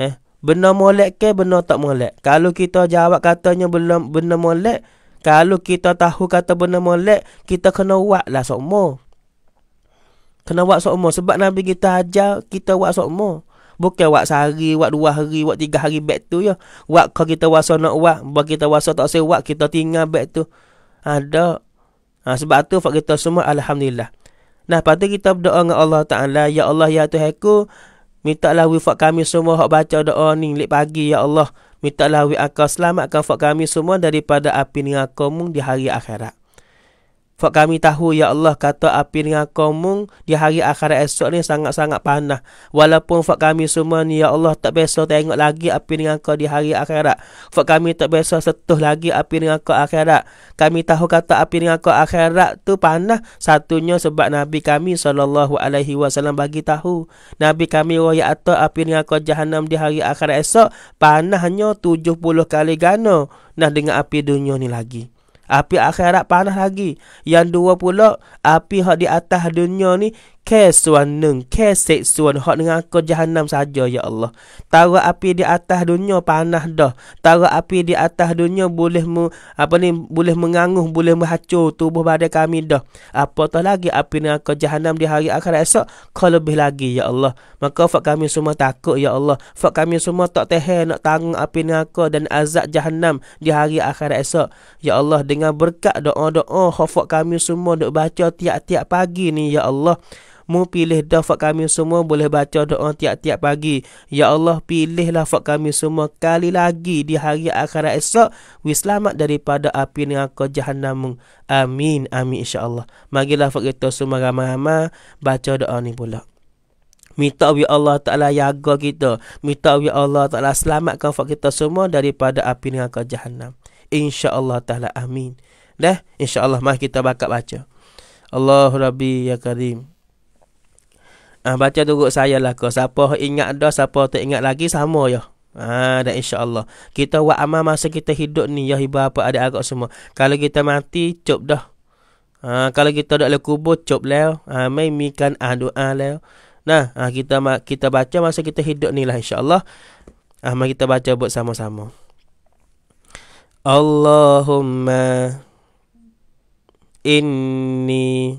S1: Eh? Benda molek ke benda tak molek? Kalau kita jawab katanya belum benda molek. Kalau kita tahu kata benda molek. Kita kena buat lah semua. Kena buat semua. Sebab Nabi kita ajar kita buat semua. Bukan buat sehari, buat dua hari, buat tiga hari back tu ya. Buat kalau kita waso nak buat, bagi kita waso tak sewa, kita tinggal back tu. Ada. Ha, sebab tu fak kita semua alhamdulillah. Nah, patut kita berdoa dengan Allah Taala, ya Allah ya Tuhanku, mintalah wifak kami semua hak baca doa ni lek pagi ya Allah. Mintalah wifak selamatkan fak kami semua daripada api neraka mung di hari akhirat. Fak kami tahu, Ya Allah, kata api dengan kamu di hari akhirat esok ni sangat-sangat panah. Walaupun fak kami semua ni, Ya Allah, tak biasa tengok lagi api dengan kau di hari akhirat. Fak kami tak biasa setuh lagi api dengan kau akhirat. Kami tahu kata api dengan kau akhirat tu panah. Satunya sebab Nabi kami SAW bagi tahu. Nabi kami raya atas api dengan kau jahannam di hari akhirat esok. Panahnya 70 kali gana. Nah dengan api dunia ni lagi. Api akhirat panas lagi. Yang dua pula, api hak di atas dunia ni kesuan nung, kesek suan, hok dengan aku jahanam saja, ya Allah. Tara api di atas dunia panah dah. Tara api di atas dunia boleh mu, apa ni, boleh menganguh, boleh menghacur tubuh badan kami dah. Apatah lagi api dengan aku jahannam di hari akhir esok, kau lebih lagi, ya Allah. Maka fak kami semua takut, ya Allah. Fak kami semua tak teher nak tanggung api dengan aku dan azab jahanam di hari akhir esok. Ya Allah, dengan berkat doa-doa, hok fak kami semua duk baca tiap-tiap pagi ni, ya Allah Mu pilih dah fak kami semua boleh baca doa tiap-tiap pagi. Ya Allah, pilihlah fak kami semua kali lagi di hari akhirat esok. Wi selamat daripada api neraka jahannam. Amin. Amin insya-Allah. Magilah fak kita semua ramai-ramai baca doa ni pula. Minta wi ya Allah Taala jaga kita. Minta wi ya Allah Taala selamatkan fak kita semua daripada api neraka jahannam. Insya-Allah Taala. Amin. Dah, insya-Allah mari kita bakat baca. Allah Rabbi ya Karim. Ah baca turut saya lah ke. Siapa ingat dah, siapa tak ingat lagi sama ya. Ah dan insya-Allah kita buat amal masa kita hidup ni ya ibu apa ada agak semua. Kalau kita mati cop dah. Ah kalau kita dak le kubur cop lah. Ah mai mikan doa lah. Nah, ah, kita kita baca masa kita hidup ni lah insya-Allah. Ah mari kita baca buat sama-sama. Allahumma inni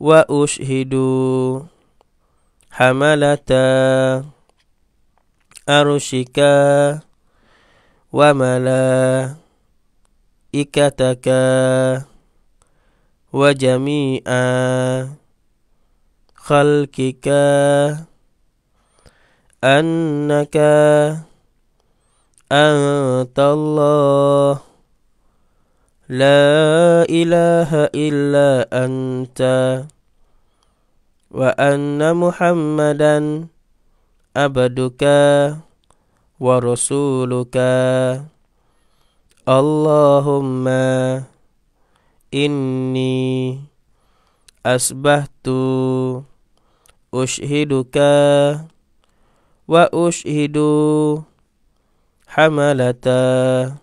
S1: وأشهدوا حملة أرشك وملائكتك وجميع خلقك أنك أنت الله لا إله إلا أنت وأن محمدا عبدك ورسولك اللهم إني أسبحت أشهدك وأشهد حملتك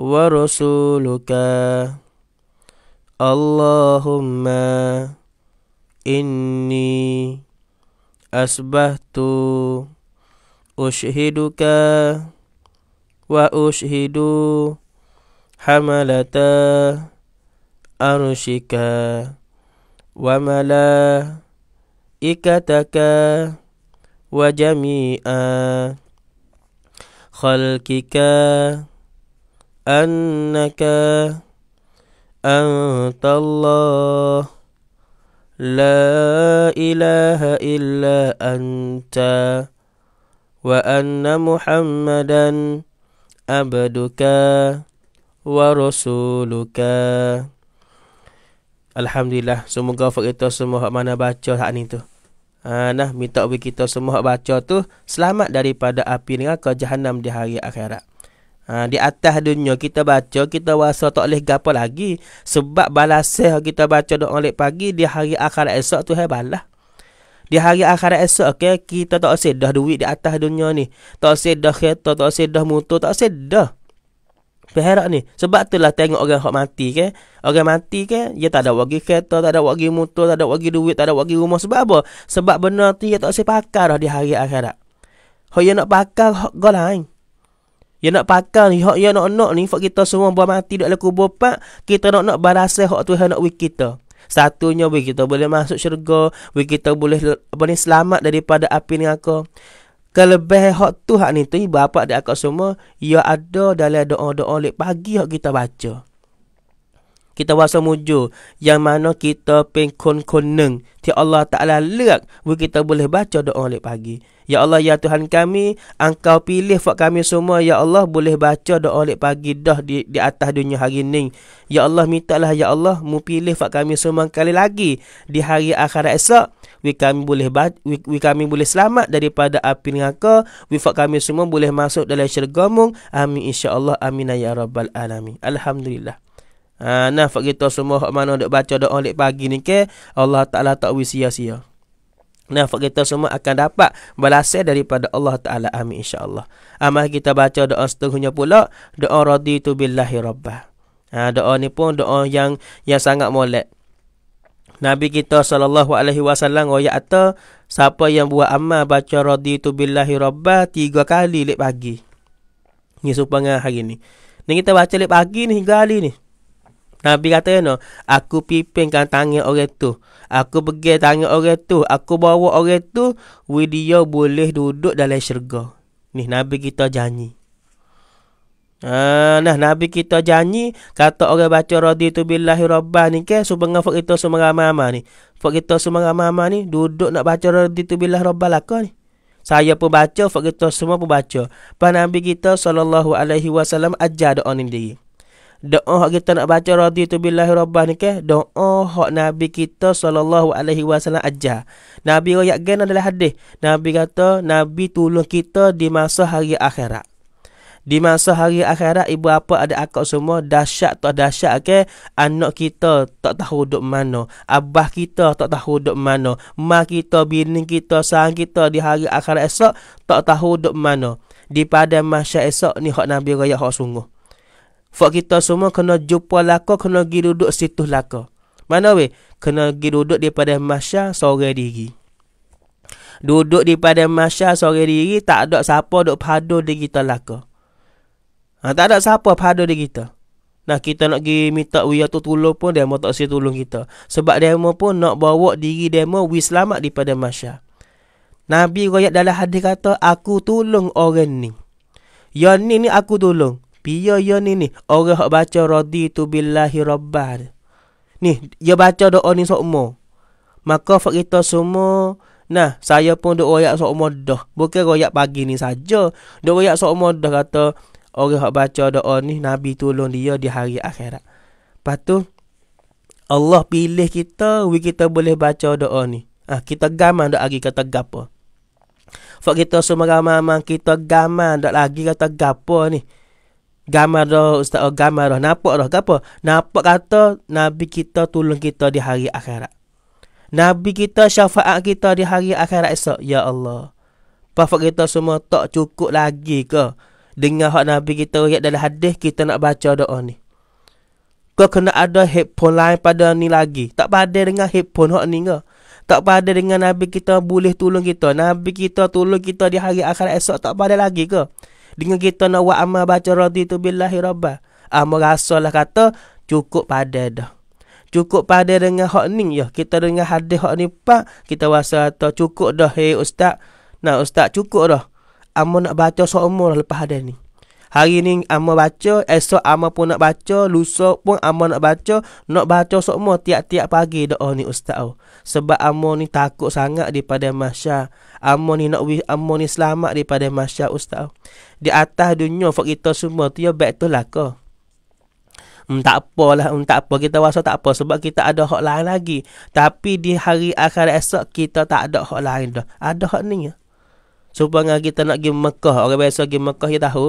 S1: ورسولك اللهم إني أسبحت أشهدك وأشهد حملة أرشك وملائكتك وجميع خلقك أنك أنت الله لا إله إلا أنت وأن محمدا عبدك ورسولك Alhamdulillah Semoga for kita semua Hak mana baca hak ni tu ha, Nah minta bagi kita semua Hak baca tu Selamat daripada api neraka Jahanam di hari akhirat Ha, di atas dunia kita baca, kita rasa tak boleh gapa lagi. Sebab balasih kita baca doa oleh pagi, di hari akhirat esok tu balas. Di hari akhirat esok, okay, kita tak sedah duit di atas dunia ni. Tak sedah kereta, tak sedah motor, tak sedah. Perherak ni. Sebab itulah tengok orang yang mati. Okay? Orang mati kan, dia tak ada wagi kereta, tak ada wagi motor, tak ada wagi duit, tak ada wagi rumah. Sebab apa? Sebab benar tu dia tak sedah pakar dah di hari akhirat. Kalau nak pakar, kau lain. Yang nak pakang hak yang nak nak ni Fak kita semua buat mati duduk dalam kubur pak Kita nak nak balasai hak Tuhan nak wik kita Satunya wik kita boleh masuk syurga Wik kita boleh apa selamat daripada api ni aku Kelebih hak Tuhan ni tu Bapak dia aku semua Ia ada dalam doa-doa Lepas pagi hak kita baca kita wasa muju yang mana kita pengkon neng, ti Allah Taala lek we kita boleh baca doa lek pagi ya Allah ya Tuhan kami engkau pilih fak kami semua ya Allah boleh baca doa lek pagi dah di, di atas dunia hari ni ya Allah mintalah ya Allah mu pilih fak kami semua kali lagi di hari akhirat esok we kami boleh ba- we, we, kami boleh selamat daripada api neraka we fak kami semua boleh masuk dalam syurga mu amin Allah. amin ya rabbal alamin alhamdulillah Ha, nah, fak kita semua hak mana dok baca doa lek pagi ni ke, Allah Taala tak wis sia-sia. Nah, fak kita semua akan dapat balasan daripada Allah Taala. Amin insya-Allah. Amal ah, kita baca doa setengahnya pula, doa raditu billahi rabbah. Ha, doa ni pun doa yang yang sangat molek. Nabi kita sallallahu alaihi wasallam royak ata siapa yang buat amal baca raditu billahi rabbah tiga kali lek pagi. Ni supaya hari ni. Ni kita baca lek pagi ni tiga kali ni. Nabi kata no, aku pimpinkan tangan orang tu. Aku pergi tangan orang tu. Aku bawa orang tu. Dia boleh duduk dalam syurga. Ni Nabi kita janji. Uh, nah Nabi kita janji kata orang baca radhi tu billahi rabban ni ke subang fak kita semua mama ni. Fak kita semua mama ni duduk nak baca radhi tu billahi rabbal ni. Saya pun baca, fak semua pun baca. Pan Nabi kita sallallahu alaihi wasallam ajar doa ni diri doa hak kita nak baca raditu billahi rabbah ni ke doa hak nabi kita sallallahu alaihi wasallam ajar nabi royak gen adalah hadis nabi kata nabi tolong kita di masa hari akhirat di masa hari akhirat ibu apa ada akak semua dahsyat tak dahsyat ke anak kita tak tahu duduk mana abah kita tak tahu duduk mana mak kita bini kita sang kita di hari akhirat esok tak tahu duduk mana di padang mahsyar esok ni hak nabi royak hak sungguh Fak kita semua kena jumpa laka, kena pergi duduk situ laka. Mana weh? Kena pergi duduk daripada masya sore diri. Duduk daripada masya sore diri, tak ada siapa duduk padu di kita laka. Ha, tak ada siapa padu di kita. Nah kita nak pergi minta wia tu tolong pun, dia tak si tolong kita. Sebab dia pun nak bawa diri dia wi selamat daripada masya. Nabi royak dalam hadis kata, aku tolong orang ni. Yang ni ni aku tolong. Pia ya ni ni Orang yang baca Radhi tu billahi rabbah Ni Dia baca doa ni sokmo Maka fakta semua Nah Saya pun doa yang sokmo dah Bukan royak pagi ni saja Doa yang sokmo dah kata Orang yang baca doa ni Nabi tolong dia di hari akhirat Lepas tu Allah pilih kita we kita boleh baca doa ni ah, Kita gaman doa lagi kata gapa Fak kita semua gaman Kita gaman dah lagi kata gapa ni gambar dah ustaz oh, gambar dah nampak dah apa nampak kata nabi kita tolong kita di hari akhirat nabi kita syafaat kita di hari akhirat esok ya Allah Pafak kita semua tak cukup lagi ke dengan hak nabi kita ayat dalam hadis kita nak baca doa ni kau kena ada headphone lain pada ni lagi tak pada dengan headphone hak ni ke tak pada dengan nabi kita boleh tolong kita nabi kita tolong kita di hari akhirat esok tak pada lagi ke dengan kita nak buat amal baca raditu billahi rabbah. Ah merasalah kata cukup pada dah. Cukup pada dengan hak ni ya. Kita dengan hadis hak ni pak, kita rasa kata cukup dah hei ustaz. Nah ustaz cukup dah. Amo nak baca seumur lepas hadis ni. Hari ni amo baca, esok amo pun nak baca, lusa pun amo nak baca, nak baca seumur tiap-tiap pagi doa ni ustaz. Sebab amo ni takut sangat daripada masyarakat. Amor ni nak Amor ni selamat daripada Masya Ustaz Di atas dunia Fak kita semua tu Ya baik tu lah ke Hmm, tak apa hmm, tak apa. Kita rasa tak apa sebab kita ada hak lain lagi. Tapi di hari akhir esok, kita tak ada hak lain dah. Ada hak ni. ya supaya kita nak pergi Mekah. Orang biasa pergi Mekah, kita ya tahu.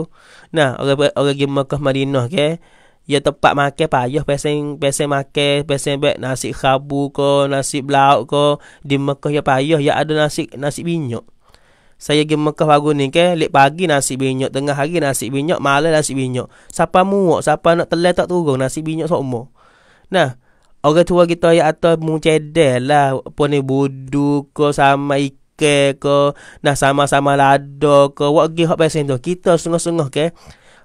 S1: Nah, orang orang pergi Mekah, Madinah, okay? ya tempat makan payah pesen pesen makan pesen bek nasi khabu ko nasi belauk ko di Mekah ya payah ya ada nasi nasi binyok saya di Mekah baru ni ke lek pagi nasi binyok tengah hari nasi binyok malam nasi binyok siapa muak siapa nak telan tak turun nasi binyok semua nah orang tua kita ya atas mencedel lah apa ni budu ko sama ikan ko nah sama-sama lada ko wak gi hak pesen tu kita sungguh-sungguh ke okay?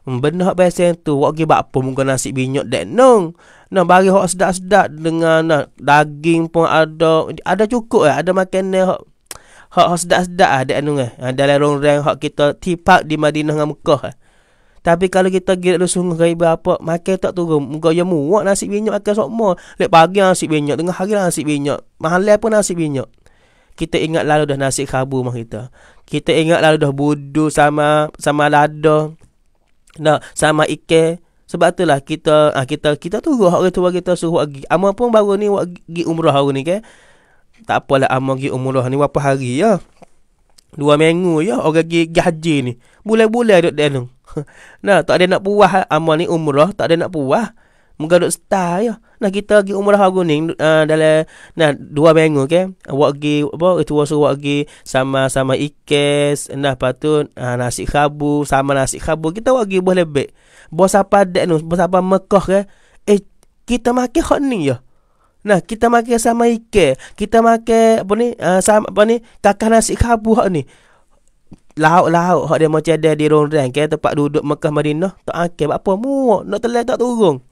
S1: Benda hak biasa tu Wak pergi buat apa Muka nasi binyok Dek nong Nah bagi hak sedap-sedap Dengan nah, Daging pun ada Ada cukup lah eh? Ada makanan hak Hak hak sedap-sedap lah eh, Dek nong eh? Ha, dalam rong-rong Hak kita tipak Di Madinah dengan Mekah eh? Tapi kalau kita gila dulu sungguh kaya berapa, makan tak turun. Muka yang muak nasi binyok makan semua. Lek pagi nasi binyok, tengah hari nasi binyok, Mahal pun nasi binyok. Kita ingat lalu dah nasi kabu mah kita. Kita ingat lalu dah budu sama sama lada nak sama ike sebab itulah kita ah kita kita tu hak orang tua kita suruh pergi ama pun baru ni pergi umrah hari ni ke kan? tak apalah ama pergi umrah ni berapa hari ya dua minggu ya orang pergi haji ni bulan-bulan duk dia nah tak ada nak puas ama ni umrah tak ada nak puas menggaduk style ya. Nah kita pergi umrah aku ni uh, dalam nah dua minggu ke. Okay? Awak gi apa itu wak suruh gi sama-sama ikes nah patut uh, ah, nasi khabu sama nasi khabu kita wak gi boleh baik. Bos apa dek nu bos apa Mekah ke? Eh kita makan hot ni ya. Nah kita makan sama ike kita makan apa ni uh, sama apa ni kakak nasi khabu hot ni. Lauk-lauk hak dia macam ada di rong-rong ke tempat duduk Mekah Madinah tak angkat apa muak, nak telan tak turun.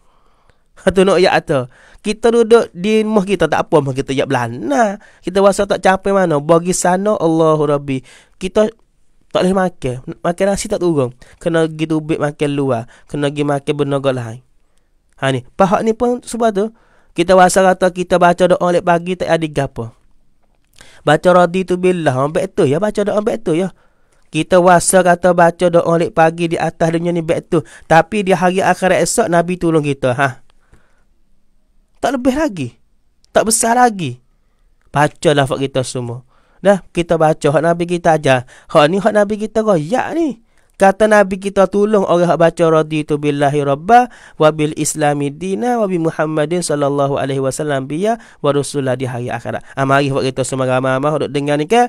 S1: Satu nak ayat atas. Kita duduk di rumah kita tak apa. Kita ayat belana. Kita rasa tak capai mana. Bagi sana Allah Rabbi. Kita tak boleh makan. Makan nasi tak turun. Kena pergi tubik makan luar. Kena pergi makan benda lain. Ha ni. Pahak ni pun sebab tu. Kita rasa kata kita baca doa oleh pagi tak ada apa. Baca radhi tu billah. Ambil tu ya. Baca doa ambil tu ya. Kita wasa kata baca doa oleh pagi di atas dunia ni baik tu. Tapi di hari akhirat esok Nabi tolong kita. Hah tak lebih lagi. Tak besar lagi. Baca lafak kita semua. Dah, kita baca. Hak Nabi kita aja. Hak ni hak Nabi kita royak ni. Kata Nabi kita tolong orang yang baca radhi tu billahi rabba wabil bil islami dina wa muhammadin sallallahu alaihi wasallam biya wa rasulah di hari akhirat. Ah mari buat kita semua ramai-ramai duk dengar ni ke.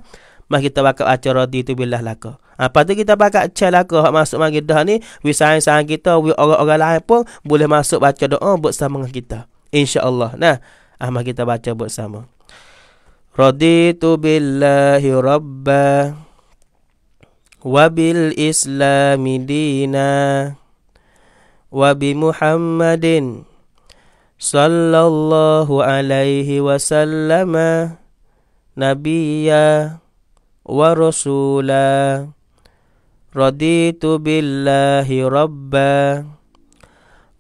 S1: Mas kita bakal baca radhi tu billah laka. Ah patu kita bakal cel laka hak masuk mari dah ni, wi sayang-sayang kita, wi orang-orang lain pun boleh masuk baca doa buat sama dengan kita insyaallah nah ahmad kita baca bersama raditu billahi rabba wabil islami dina wabi muhammadin sallallahu alaihi wasallam nabiyya wa rasula raditu billahi rabba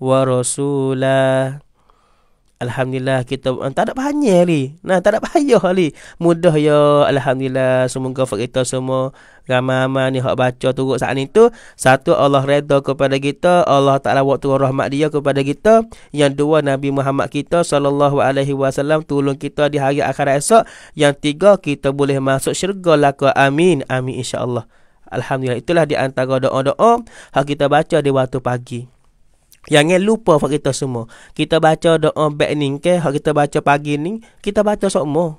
S1: wa rasula. Alhamdulillah kita ah, tak ada bahaya ni. Nah tak ada bahaya ni. Mudah ya alhamdulillah semoga kita semua ramai-ramai ni hak baca turut saat ni tu satu Allah reda kepada kita, Allah Taala waktu rahmat dia kepada kita. Yang dua Nabi Muhammad kita sallallahu alaihi wasallam tolong kita di hari akhirat esok. Yang tiga kita boleh masuk syurga laka. Amin. Amin insya-Allah. Alhamdulillah itulah di antara doa-doa hak kita baca di waktu pagi. Jangan lupa hak kita semua. Kita baca doa back ni ke, hak kita baca pagi ni, kita baca semua.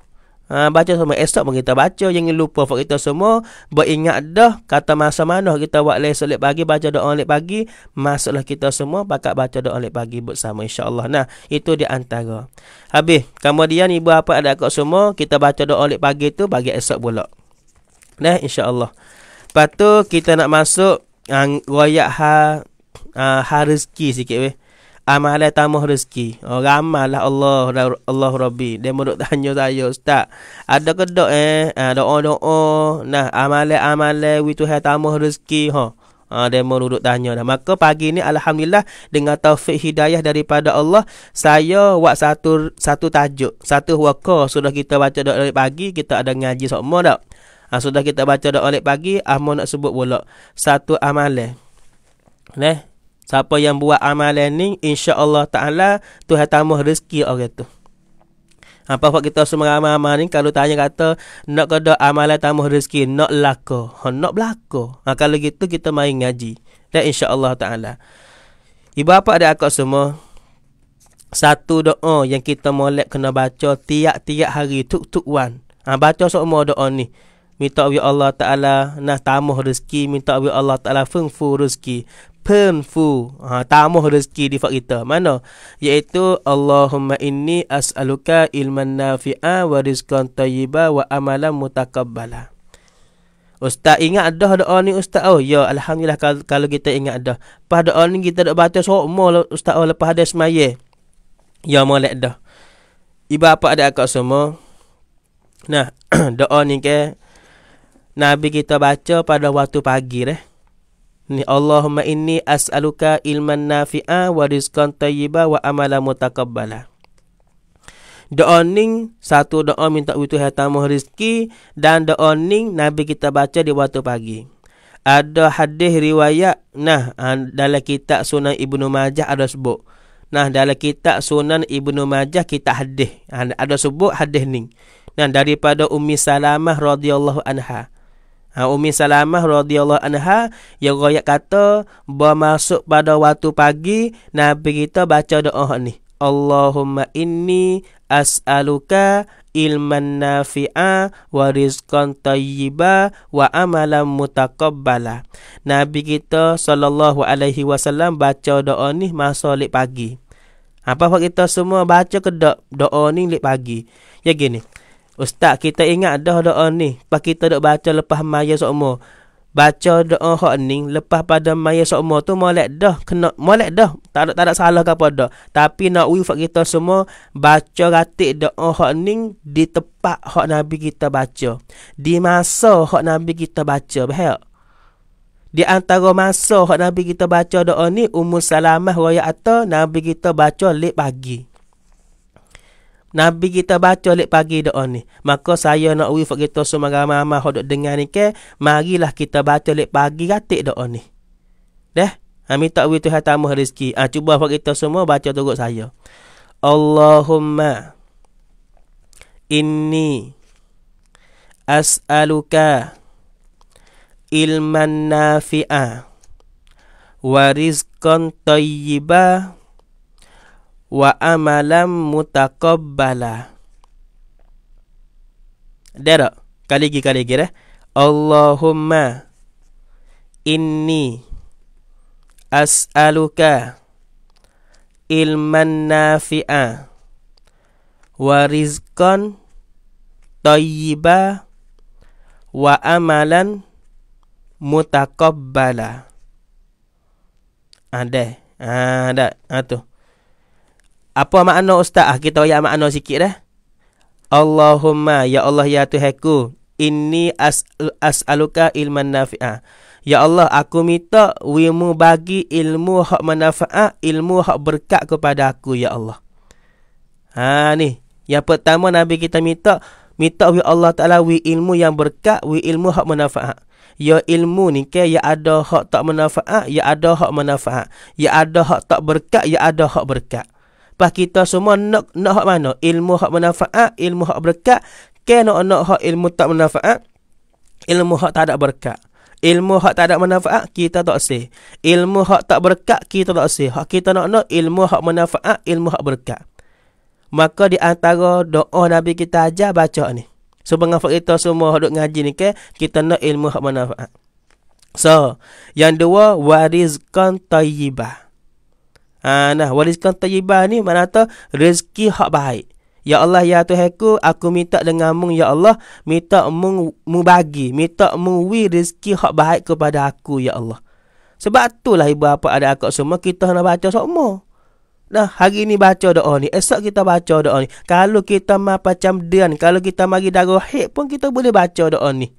S1: Ha, baca semua esok pun kita baca yang lupa fak kita semua beringat dah kata masa mana kita buat lesson lep pagi baca doa lep pagi masuklah kita semua pakat baca doa lep pagi bersama insyaallah nah itu di antara habis kemudian ibu apa ada kat semua kita baca doa lep pagi tu bagi esok pula nah insyaallah lepas tu kita nak masuk ang ah, royak ha uh, ah, hal rezeki sikit weh. Amalan tamah rezeki. Oh, ramalah Allah Allah Rabbi. Dia mau tanya saya, ustaz. Ada ke dok eh? Uh, doa-doa. Nah, amalan-amalan we tu tamah rezeki ha. Huh? Ah, ha, dia merudut tanya dah. Maka pagi ni Alhamdulillah dengan taufik hidayah daripada Allah, saya buat satu satu tajuk. Satu waka sudah kita baca doa oleh pagi, kita ada ngaji sokmo tak? Ha, sudah kita baca doa oleh pagi, Ahmad nak sebut pula. Satu amalan. Neh, Siapa yang buat amalan ni insya-Allah taala Tuhan tambah rezeki orang tu. Ha, Apa buat kita semua ramai-ramai ni kalau tanya kata nak kada amalan tambah rezeki nak laka, ha, nak belaka. Ha, kalau gitu kita main ngaji. Dan insya-Allah taala. Ibu bapa ada akak semua satu doa yang kita molek kena baca tiap-tiap hari tuk tuk wan. Ha, baca semua doa ni. Minta oleh Allah Ta'ala nak tamuh rezeki. Minta oleh Allah Ta'ala fengfu rezeki penfu ha, tamuh rezeki di kita mana iaitu Allahumma inni as'aluka ilman nafi'a wa rizqan tayyiba wa amalan mutakabbala Ustaz ingat dah doa ni ustaz oh ya alhamdulillah kalau, kalau kita ingat dah pas doa ni kita dak baca semua so, ustaz oh lepas ada semaya ya molek dah iba apa ada akak semua nah doa ni ke Nabi kita baca pada waktu pagi eh. Ni Allahumma inni as'aluka ilman nafi'a wa rizqan tayyiba wa amala mutakabbala. Doa ning satu doa minta itu ya mu rizki dan doa ning Nabi kita baca di waktu pagi. Ada hadis riwayat nah dalam kitab Sunan Ibnu Majah ada sebut. Nah dalam kitab Sunan Ibnu Majah kita hadis ada sebut hadis ning. Nah daripada Ummi Salamah radhiyallahu anha. Ha, Umi Salamah radhiyallahu anha yang royak kata masuk pada waktu pagi Nabi kita baca doa ni. Allahumma inni as'aluka ilman nafi'a wa rizqan tayyiba wa amalan mutaqabbala. Nabi kita sallallahu alaihi wasallam baca doa ni masa lek pagi. Apa kita semua baca ke doa ni lek pagi? Ya gini. Ustaz kita ingat dah doa ni Lepas kita duk baca lepas maya sokmo Baca doa hak ni Lepas pada maya sokmo tu Molek dah kena Molek dah Tak ada, tak ada salah ke apa dah Tapi nak wifat kita semua Baca ratik doa hak ni Di tempat hak Nabi kita baca Di masa hak Nabi kita baca Baik di antara masa hak Nabi kita baca doa ni, Umur Salamah Raya Atta, Nabi kita baca lep pagi. Nabi kita baca lek pagi doa ni. Maka saya nak wif kita semua ramai-ramai hodok dengar ni ke, marilah kita baca lek pagi ratik doa ni. Dah. Amin ha, tak wif Tuhan tamu rezeki. Ah ha, cuba kita semua baca turut saya. Allahumma inni as'aluka ilman nafi'a wa rizqan tayyibah wa amalan mutaqabbala. Dera, kali lagi kali lagi Allahumma inni as'aluka ilman nafi'a wa rizqan tayyiba wa amalan mutaqabbala. Ada. Ah, Ada. Ah, Ada. Ah, Ada. Apa makna ustaz ah? Kita ayat makna sikit dah. Allahumma ya Allah ya Tuhanku, inni as'aluka as ilman nafi'ah. Ya Allah, aku minta wimu bagi ilmu hak manfaat, ilmu hak berkat kepada aku, Ya Allah. Ha, ni. Yang pertama Nabi kita minta, minta wi Allah Ta'ala wi ilmu yang berkat, wi ilmu hak manfaat. Ya ilmu ni ke, ya ada hak tak manfaat, ya ada hak manfaat. Ya ada hak tak berkat, ya ada hak berkat. Lepas kita semua nak nak hak mana? Ilmu hak manfaat, ilmu hak berkat, ke kan nak nak hak ilmu tak manfaat? Ilmu hak tak ada berkat. Ilmu hak tak ada manfaat kita tak sih. Ilmu hak tak berkat kita tak sih. Hak kita nak nak ilmu hak manfaat, ilmu hak berkat. Maka di antara doa Nabi kita aja baca ni. So pengafak kita semua hak duk ngaji ni ke, kita nak ilmu hak manfaat. So, yang dua warizkan tayyibah. Ha, nah, wariskan tayyibah ni mana tu rezeki hak baik. Ya Allah ya Tuhanku, aku minta dengan mung ya Allah, minta mung mu bagi, minta mung wi rezeki hak baik kepada aku ya Allah. Sebab itulah ibu bapa ada akak semua kita nak baca semua. Nah, hari ni baca doa ni, esok kita baca doa ni. Kalau kita mah macam dian, kalau kita mari darohik pun kita boleh baca doa ni.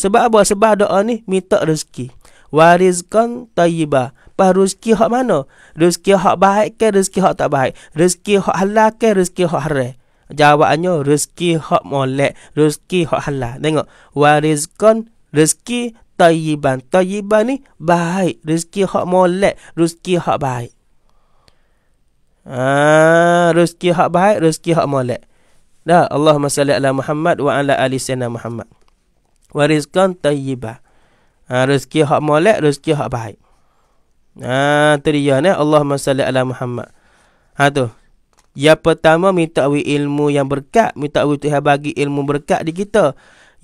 S1: Sebab apa? Sebab doa ni minta rezeki. Warizkan tayyibah lepas rezeki hak mana? Rezeki hak baik ke rezeki hak tak baik? Rezeki hak halal ke rezeki hak haram? Jawabannya rezeki hak molek, rezeki hak halal. Tengok, warizkan rezeki tayyiban. Tayyiban ni baik, rezeki hak molek, rezeki hak baik. Ah, rezeki hak baik, rezeki hak molek. Dah, Allahumma salli ala Muhammad wa ala ali sayyidina Muhammad. Warizkan tayyiban. Ah, rezeki hak molek, rezeki hak baik. Ah tu dia ni Allahumma salli ala Muhammad. Ha tu. Yang pertama minta awi ilmu yang berkat, minta awi Tuhan bagi ilmu berkat di kita.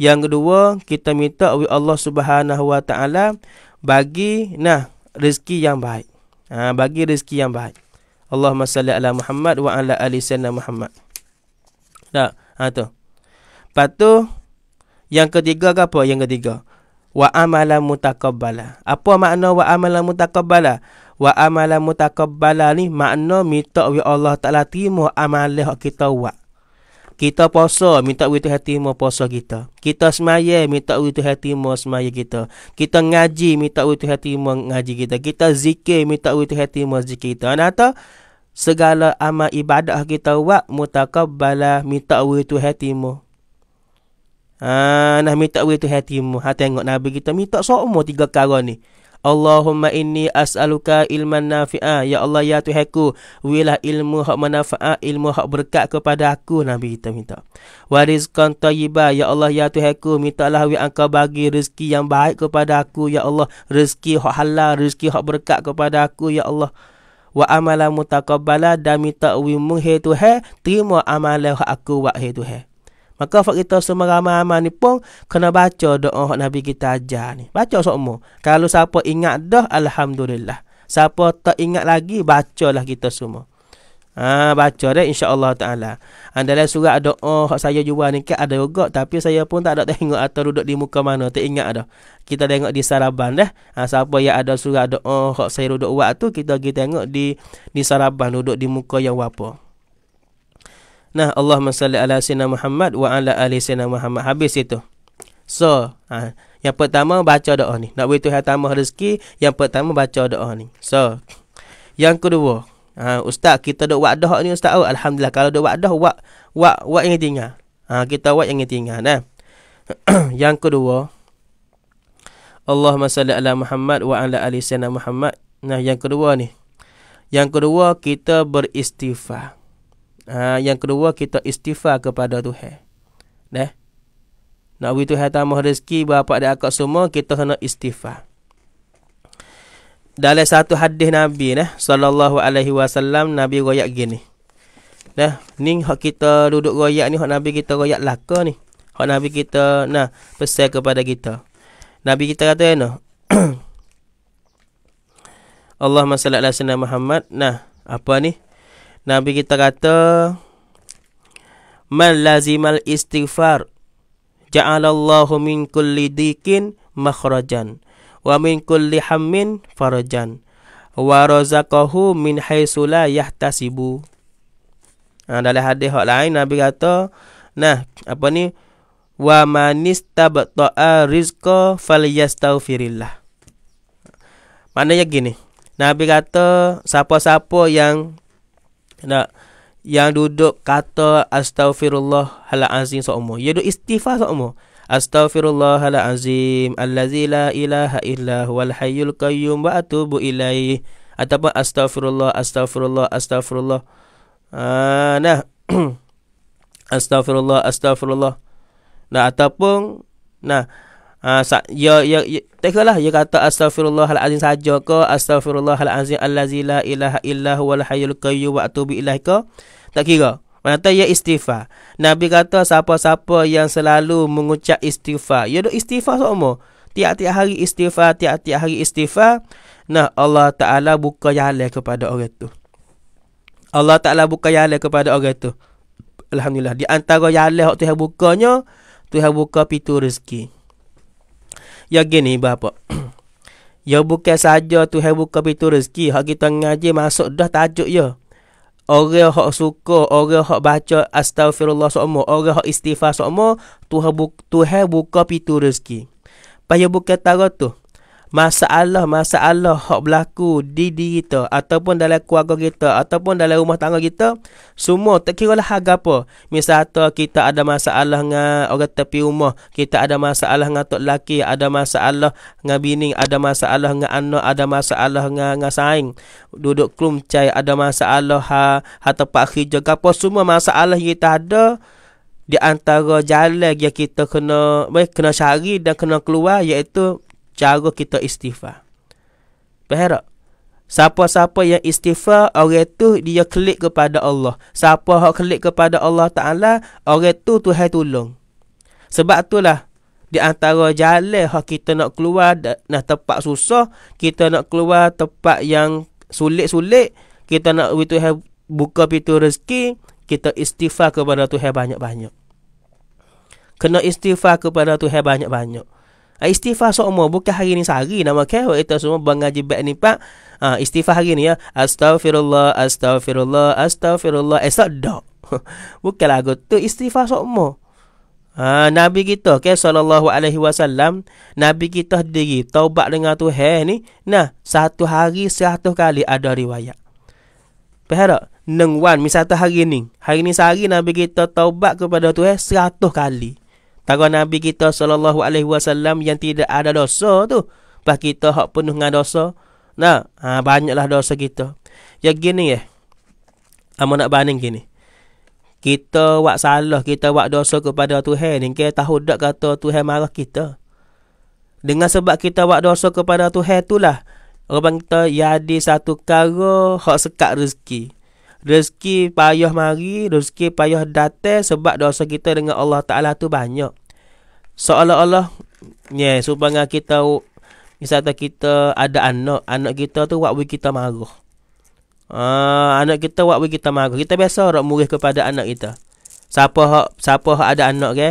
S1: Yang kedua, kita minta awi Allah Subhanahu wa taala bagi nah rezeki yang baik. Ha, bagi rezeki yang baik. Allahumma salli ala Muhammad wa ala ali sayyidina Muhammad. Tak, ha tu. Patu yang ketiga ke apa? Yang ketiga wa amala mutakabbala. Apa makna wa amala mutakabbala? Wa amala mutakabbala ni makna minta wi Allah Taala terima amal kita buat. Kita puasa minta wi Tuhan terima puasa kita. Kita semaya minta wi Tuhan terima semaya kita. Kita ngaji minta wi Tuhan terima ngaji kita. Kita zikir minta wi Tuhan terima zikir kita. Ana ta segala amal ibadah kita buat mutakabbala minta wi Tuhan terima. Ah, nak minta beri tu hatimu. Ha tengok Nabi kita minta semua tiga perkara ni. Allahumma inni as'aluka ilman nafi'ah. Ya Allah ya Tuhanku, wilah ilmu hak manfaat, ilmu hak berkat kepada aku Nabi kita minta. Wa rizqan tayyibah. Ya Allah ya Tuhanku, mintalah wi angka bagi rezeki yang baik kepada aku ya Allah. Rezeki hak halal, rezeki hak berkat kepada aku ya Allah. Wa amala mutaqabbala dan minta wi mu hai tu terima amala hak aku wa hai tu Maka Fak kita semua ramai-ramai ni pun kena baca doa yang Nabi kita ajar ni. Baca semua. Kalau siapa ingat dah, Alhamdulillah. Siapa tak ingat lagi, bacalah kita semua. Ha, baca dah insyaAllah ta'ala. Andalah surat doa yang saya jual ni kan ada juga. Tapi saya pun tak ada tengok atau duduk di muka mana. Tak ingat dah. Kita tengok di Saraban dah. Ha, siapa yang ada surat doa yang saya duduk buat tu, kita pergi tengok di, di Saraban duduk di muka yang apa. Nah, Allah salli ala sayyidina Muhammad wa ala ali sayyidina Muhammad. Habis itu. So, ha, yang pertama baca doa ni. Nak beri Tuhan tambah rezeki, yang pertama baca doa ni. So, yang kedua, ha, ustaz kita dok buat doa ni ustaz. Oh, alhamdulillah kalau dok buat doa, buat buat buat yang tinggal. Ha, kita buat yang tinggal nah. yang kedua, Allah salli ala Muhammad wa ala ali sayyidina Muhammad. Nah, yang kedua ni. Yang kedua kita beristighfar. Ha, yang kedua kita istighfar kepada Tuhan. Neh. Nak bagi Tuhan tambah rezeki bapa dan akak semua kita kena istighfar. Dalam satu hadis Nabi neh sallallahu alaihi wasallam Nabi royak gini. Neh, ni hak kita duduk royak ni hak Nabi kita royak laka ni. Hak Nabi kita nah pesan kepada kita. Nabi kita kata ya noh. Allahumma salli ala sayyidina Muhammad. Nah, apa ni? Nabi kita kata Man lazimal istighfar Ja'alallahu min kulli dikin makhrajan Wa min kulli hammin farajan Wa razaqahu min haisula yahtasibu ha, Dalam hadis yang lain Nabi kata Nah, apa ni? Wa manistabta'a rizqa falyastaghfirillah. Maknanya gini. Nabi kata siapa-siapa yang nak yang duduk kata astaghfirullahalazim sokmo. Ya duduk istighfar sokmo. Astaghfirullahalazim allazi la ilaha illa huwal hayyul qayyum wa atubu ilaihi. Ataupun astaghfirullah astaghfirullah astaghfirullah. Ah nah. astaghfirullah astaghfirullah. Nah ataupun nah ha, ya ya, ya tak kalah dia ya kata astagfirullahalazim saja ke astagfirullahalazim allazi la ilaha illahu wal hayyul qayyum wa atubi ilaihi ke tak kira Maksudnya ia istighfar. Nabi kata siapa-siapa yang selalu mengucap istighfar. Ia ada istighfar semua. Tiap-tiap hari istighfar, tiap-tiap hari istighfar. Nah Allah Ta'ala buka jalan kepada orang itu. Allah Ta'ala buka jalan kepada orang itu. Alhamdulillah. Di antara jalan yang Tuhan bukanya, tu Tuhan buka pintu rezeki. Ya gini bapak. ya bukan saja tu Tuhan buka pintu rezeki. Hak kita ngaji masuk dah tajuk ya. Orang hak suka, orang hak baca astagfirullah semua, orang hak istighfar semua, Tuhan buka, Tuhan buka pintu rezeki. Payah buka tarot tu masalah-masalah hak berlaku di diri kita ataupun dalam keluarga kita ataupun dalam rumah tangga kita semua tak kira lah harga apa misalnya kita ada masalah dengan orang tepi rumah kita ada masalah dengan tok laki, ada masalah dengan bini ada masalah dengan anak ada masalah dengan, dengan saing duduk klum cai ada masalah ha, ha tempat kerja apa semua masalah kita ada di antara jalan yang kita kena kena cari dan kena keluar iaitu cara kita istighfar. Faham tak? Siapa-siapa yang istighfar, orang tu dia klik kepada Allah. Siapa yang klik kepada Allah Ta'ala, orang tu Tuhan tolong. Sebab itulah, di antara jalan yang kita nak keluar nak tempat susah, kita nak keluar tempat yang sulit-sulit, kita nak Tuhan buka pintu rezeki, kita istighfar kepada Tuhan banyak-banyak. Kena istighfar kepada Tuhan banyak-banyak. Ah, istighfar semua bukan hari ni sehari nama ke kita semua bangaji bag ni pak. Ha, istighfar hari ni ya. Astaghfirullah, astaghfirullah, astaghfirullah. Esok dok. Bukan lagu tu istighfar semua. Ah, ha, Nabi kita ke okay, sallallahu alaihi wasallam, Nabi kita diri taubat dengan Tuhan ni. Nah, satu hari satu kali ada riwayat. Pehara, nengwan misal satu hari ni. Hari ni sehari Nabi kita taubat kepada Tuhan 100 kali. Tara Nabi kita sallallahu alaihi wasallam yang tidak ada dosa tu. Pas kita hak penuh dengan dosa. Nah, ha, banyaklah dosa kita. Ya gini ya. Amo nak banding gini. Kita buat salah, kita buat dosa kepada Tuhan ni ke tahu dak kata Tuhan marah kita. Dengan sebab kita buat dosa kepada Tuhan itulah orang kita jadi satu kara hak sekat rezeki rezeki payah mari, rezeki payah datang sebab dosa kita dengan Allah Ta'ala tu banyak. Seolah-olah, ni yeah, supaya kita, misalnya kita ada anak, anak kita tu buat kita marah. Uh, anak kita buat kita marah. Kita biasa orang murih kepada anak kita. Siapa hak, siapa hak ada anak ke?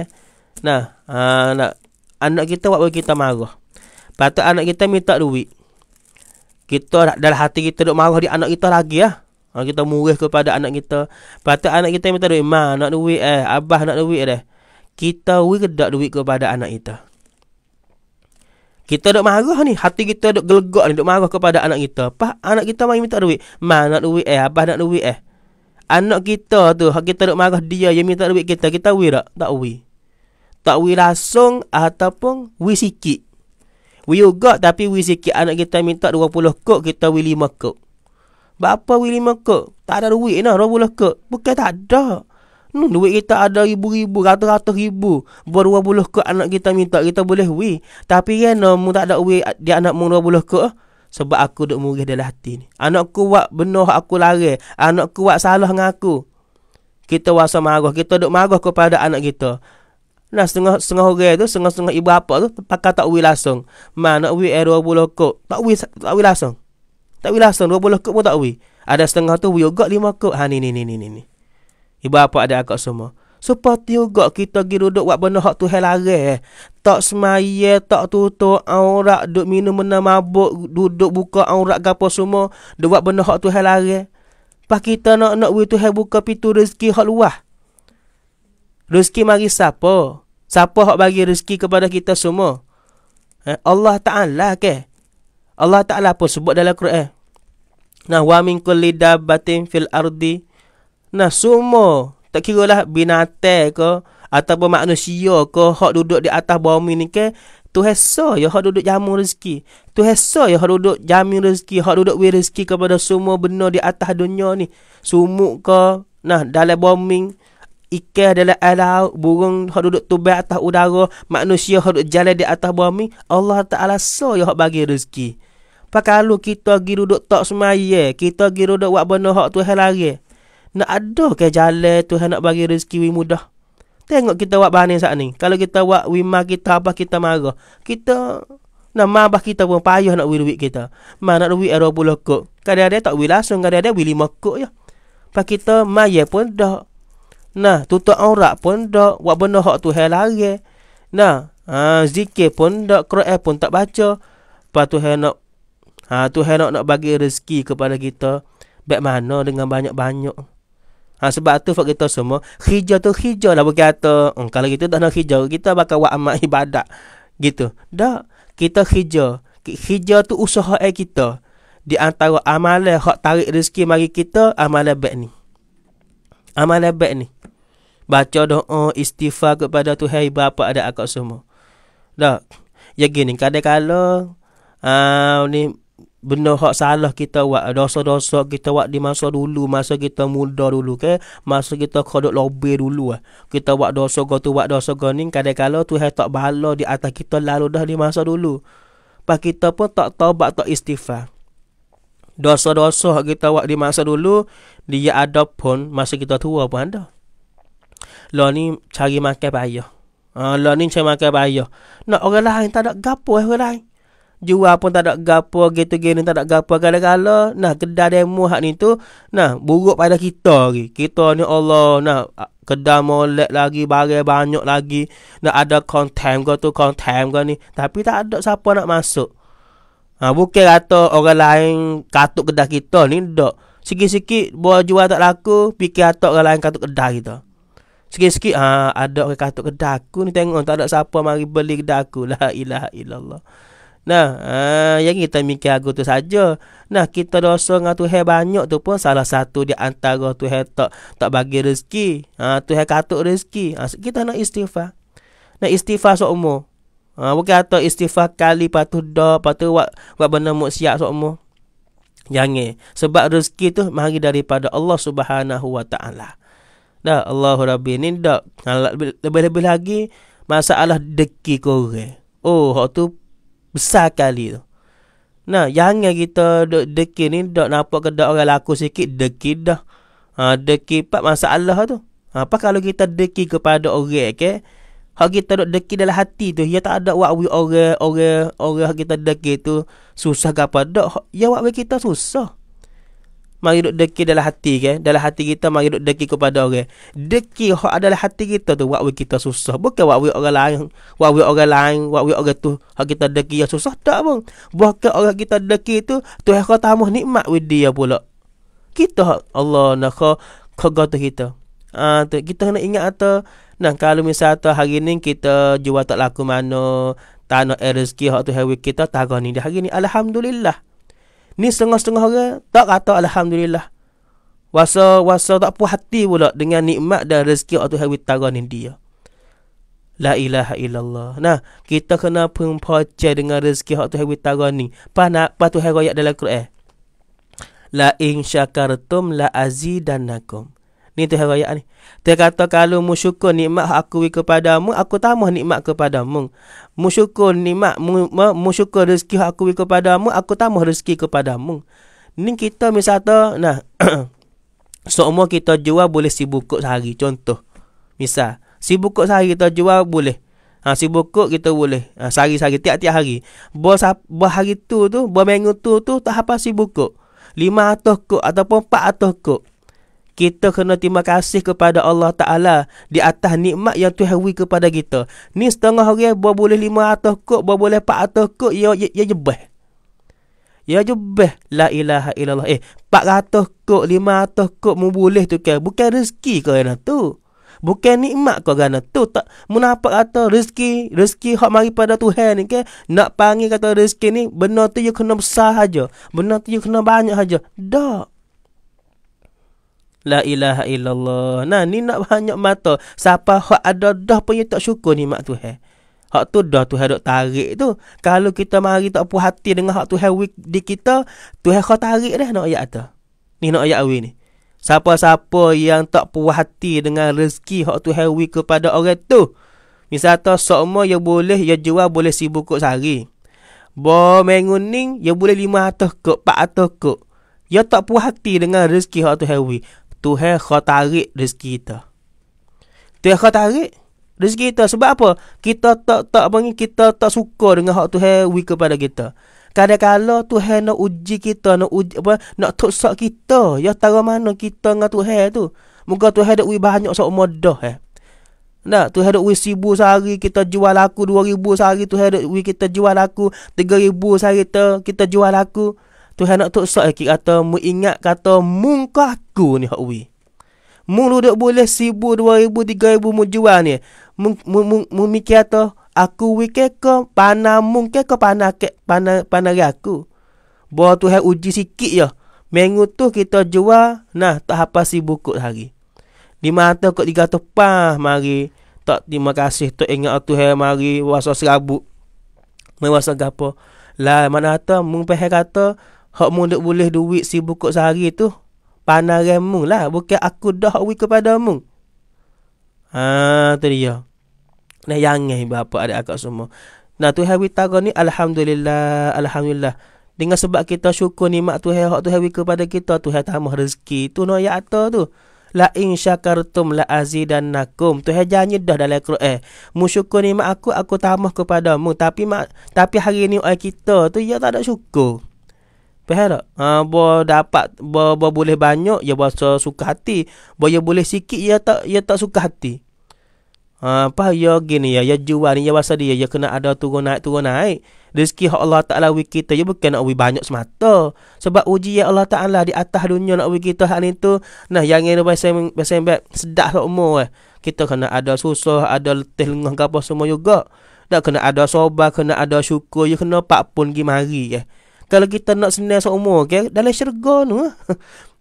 S1: Nah, uh, ha, anak, anak kita buat kita marah. Patut anak kita minta duit. Kita dalam hati kita duk marah di anak kita lagi lah. Ya? ha, Kita murih kepada anak kita Patut anak kita minta duit Ma nak duit eh Abah nak duit dah eh. Kita wih kedak duit kepada anak kita kita duk marah ni. Hati kita duk gelegak ni. Duk marah kepada anak kita. Pak, anak kita main minta duit. Ma nak duit eh. Abah nak duit eh. Anak kita tu. Ha, kita duk marah dia yang minta duit kita. Kita wih tak? Tak wih. Tak wih langsung ataupun wih sikit. Wih juga tapi wih sikit. Anak kita minta 20 kok. Kita wih 5 kok. Bapa beli mekak. Tak ada duit nak roboh lah kak. Bukan tak ada. Nun duit kita ada ribu-ribu, ratus-ratus ribu. baru dua buluh ke anak kita minta, kita boleh wih. Tapi kan, ya, mu tak ada wih dia anak mu dua buluh ke. Eh. Sebab aku duk murih dalam hati ni. Anak ku buat benar aku lari. Anak ku buat salah dengan aku. Kita wasa marah. Kita duk marah kepada anak kita. Nah, setengah setengah orang tu, setengah-setengah ibu apa tu, pakai tak wui langsung. Mana wui air eh, dua ke. Tak wui, tak wui langsung. Tak boleh langsung 20 kot pun tak boleh Ada setengah tu Boleh lima 5 kot Ha ni ni ni ni ni Ibu apa ada akak semua seperti juga kita pergi duduk buat benda hak tu hal eh. Tak semaya, tak tutup aurat, duduk minum benda mabuk, duduk buka aurat gapo semua, duduk buat benda hak tu hal eh. Pak kita nak nak we tu hal buka pintu rezeki hak luah. Rezeki mari siapa? Siapa hak bagi rezeki kepada kita semua? Eh, Allah Taala ke? Okay? Allah Ta'ala pun sebut dalam Quran. Nah, wa min kulli dabbatin fil ardi. Nah, semua. Tak kira lah binatang ke. Ataupun manusia ke. Hak duduk di atas bumi ni ke. Tu hesa ya hak duduk jamu rezeki. Tu hesa ya hak duduk jamin rezeki. Hak duduk beri rezeki kepada semua benda di atas dunia ni. Sumuk ke. Nah, dalam bumi. Ikan adalah alau, laut. Burung hak duduk tubai atas udara. Manusia hak duduk jalan di atas bumi. Allah Ta'ala so ya bagi rezeki lu kita pergi duduk tak semaya. Kita pergi duduk buat benda hak tu lari. Nak ada ke jalan tu nak bagi rezeki we mudah. Tengok kita buat bahan saat ni. Kalau kita buat wimah kita apa kita marah. Kita nak mabah kita pun payah nak wil duit kita. Mana nak duit era bulu kok. Kadang-kadang tak wil langsung. Kadang-kadang wil lima kok ya. Pak kita maya pun dah. Nah, tutup aurat pun dah. Buat benda hak tu lari. Nah, ha, zikir pun dah. Kru'ah pun tak baca. Lepas tu nak Ha, Tuhan nak nak bagi rezeki kepada kita. Baik mana dengan banyak-banyak. Ha, sebab tu buat kita semua. Hijau tu hijau lah berkata. Hmm, kalau kita tak nak hijau, kita bakal buat amat ibadat. Gitu. Tak. Kita hijau. Hijau tu usaha air kita. Di antara amalan hak tarik rezeki bagi kita, amalan baik ni. Amalan baik ni. Baca doa istighfar kepada Tuhan ibu apa ada akak semua. Tak. Ya gini, kadang-kadang uh, ni benda hak salah kita buat, dosa-dosa kita buat di masa dulu, masa kita muda dulu ke, masa kita kodok lobe dulu ah? Kita buat dosa go tu, buat dosa go ni, kadang-kadang tu hai tak bala di atas kita lalu dah di masa dulu. Pak kita pun tak taubat, tak istighfar. Dosa-dosa hak kita buat di masa dulu, dia ada pun masa kita tua pun ada. Lo lah ni cari makan payah. Ha, ah, lo lah ni cari makan payah. Nak orang lain tak ada gapo eh, orang lain jual pun tak ada gapo gitu gini tak ada gapo gala-gala nah kedai demo hak ni tu nah buruk pada kita lagi kita ni Allah nah kedai molek lagi barang banyak lagi nak ada content ke tu content ke ni tapi tak ada siapa nak masuk ha, bukan kata orang lain katuk kedai kita ni dok sikit-sikit buah jual tak laku fikir atok orang lain katuk kedai kita sikit-sikit ha, ada orang katuk kedai aku ni tengok tak ada siapa mari beli kedai aku la ilaha illallah ilah. Nah, uh, yang kita mikir agak tu saja. Nah, kita dosa dengan Tuhan banyak tu pun salah satu di antara Tuhan tak tak bagi rezeki. Ha, uh, Tuhan katuk rezeki. Uh, kita nak istighfar. Nak istighfar seumur. Ha, bukan atau istighfar kali patu dah, patu buat, buat benda muksiat seumur. Jangan. Sebab rezeki tu mari daripada Allah Subhanahu Wa Taala. Dah, Allahu Rabbi ni dah. Ha, lebih-lebih lagi, masalah deki korang. Oh, hak Besar kali tu. Nah, jangan kita dek deki ni dak nampak ke dak orang laku sikit deki dah. Ha deki pat masalah tu. Ha, apa kalau kita deki kepada orang ke? Okay? Hak kita dak deki dalam hati tu, ia ya tak ada wakwi orang orang orang kita deki tu susah ke dak? Ya wakwi kita susah mari duk deki dalam hati ke dalam hati kita mari duk deki kepada orang deki hak adalah hati kita tu buat kita susah bukan buat orang lain buat orang lain buat orang tu hak kita deki yang susah tak pun bukan orang kita deki tu tu hak tamu nikmat with dia pula kita Allah nak kau kau tu kita ah tu kita nak ingat atau nah kalau misal atau hari ni kita jual tak laku mana tanah rezeki hak tu hari kita tagani ni dah hari ni alhamdulillah Ni setengah-setengah orang tak kata Alhamdulillah. Wasa-wasa tak puas hati pula dengan nikmat dan rezeki Allah Tuhan Witara ni dia. La ilaha illallah. Nah, kita kena pempercaya dengan rezeki Allah Tuhan Witara ni. Panak, patuh rakyat dalam Quran. La in syakartum la azidannakum. Ni tu hari ni. Dia kata kalau mu syukur nikmat aku kepadamu, aku tambah nikmat kepadamu. Mu syukur nikmat mu, mu syukur rezeki aku kepadamu, aku tambah rezeki kepadamu. Ni kita misalnya nah semua kita jual boleh sibuk sehari contoh. Misal sibuk sehari kita jual boleh Ha, si bukuk kita boleh ha, Sehari-sehari Tiap-tiap hari Buah hari tu tu Buah minggu tu tu Tak apa si bukuk 500 kuk Ataupun 400 kuk kita kena terima kasih kepada Allah Ta'ala di atas nikmat yang Tuhan beri kepada kita. Ni setengah hari buat boleh lima atas kot, buat boleh empat atas kot, ya, ya, ya jebah. Ya jebah. La ilaha illallah. Eh, empat ratus kot, lima atas kot, mu boleh tu ke? Bukan rezeki ke kerana tu. Bukan nikmat kau kerana tu. Tak, munafak kata rezeki, rezeki hak mari pada Tuhan ni ke? Nak panggil kata rezeki ni, benar tu you ya kena besar saja. Benar tu you ya kena banyak saja. Tak. La ilaha illallah. Nah, ni nak banyak mata. Siapa hak ada dah punya tak syukur ni mak tu Tuhan. Hak tu dah tu dok tarik tu. Kalau kita mari tak puas hati dengan hak Tuhan wik di kita, Tuhan kau tarik dah nak ayat tu. Ni nak ayat awin ni. Siapa-siapa yang tak puas hati dengan rezeki hak Tuhan wik kepada orang tu. Misal semua yang boleh yang jual boleh sibuk kok sehari. Bo menguning yang boleh lima 500 ke 400 ke. yang tak puas hati dengan rezeki hak tu Tuhan wik. Tuhan kau tarik rezeki kita. Tuhan kau tarik rezeki kita. Sebab apa? Kita tak tak panggil kita tak suka dengan hak Tuhan wi kepada kita. Kadang-kadang Tuhan nak uji kita, nak uji apa? Nak tusuk kita. Ya tahu mana kita dengan Tuhan tu. Muka Tuhan dak wi banyak sok modah eh. Nah, Tuhan dak wi sibu sehari kita jual aku dua ribu sehari Tuhan dak wi kita jual aku tiga 3000 sehari kita jual aku. Tuhan nak tok sok kata mu ingat kata mungkah mungkaku ni hak we. Mu duduk boleh 1000 2000 3000 mu jual ni. Mu mu, mu, mikir kata aku we ke ke pana mung ke ke pana ke pana pana aku. Bo Tuhan uji sikit ya. minggu tu kita jual nah tak apa si buku hari. Di mata kok 300 pah mari. Tak terima kasih tok ingat tu Tuhan mari wasa serabut. Mewasa gapo. Lah mana ta mung pehe kata Hak mu duk boleh duit si bukuk sehari tu Panaran mu lah Bukan aku dah hak kepada mu Haa tu dia Nah yang ni bapak ada akak semua Nah tu hari tarah ni Alhamdulillah Alhamdulillah Dengan sebab kita syukur ni Mak tu hari hak tu hui kepada kita Tu hari tamah rezeki Tu no ya atas tu La in syakartum la azidannakum. Tu hanya dah dalam Quran. Eh, mu syukur mak aku aku tambah kepada mu. Tapi mak, tapi hari ni oi kita tu ya tak ada syukur. Faham tak? Ha, ah, boh dapat boh, boh boleh banyak ya bahasa suka hati. Boh ya boleh sikit ya tak ya tak suka hati. Ha, apa ya gini ya ya jual ni ya bahasa dia ya kena ada turun naik turun naik. Rezeki hak Allah Taala wi kita ya bukan nak wih banyak semata. Sebab uji ya Allah Taala di atas dunia nak wi kita hak ni tu. Nah yang ini bahasa bahasa embek sedak sok umur eh. Kita kena ada susah, ada letih lengah apa semua juga. Tak kena ada sobat, kena ada syukur, ya kena pak pun gimari eh. Ya. Kalau kita nak senang seumur okay? Dalam syurga tu eh.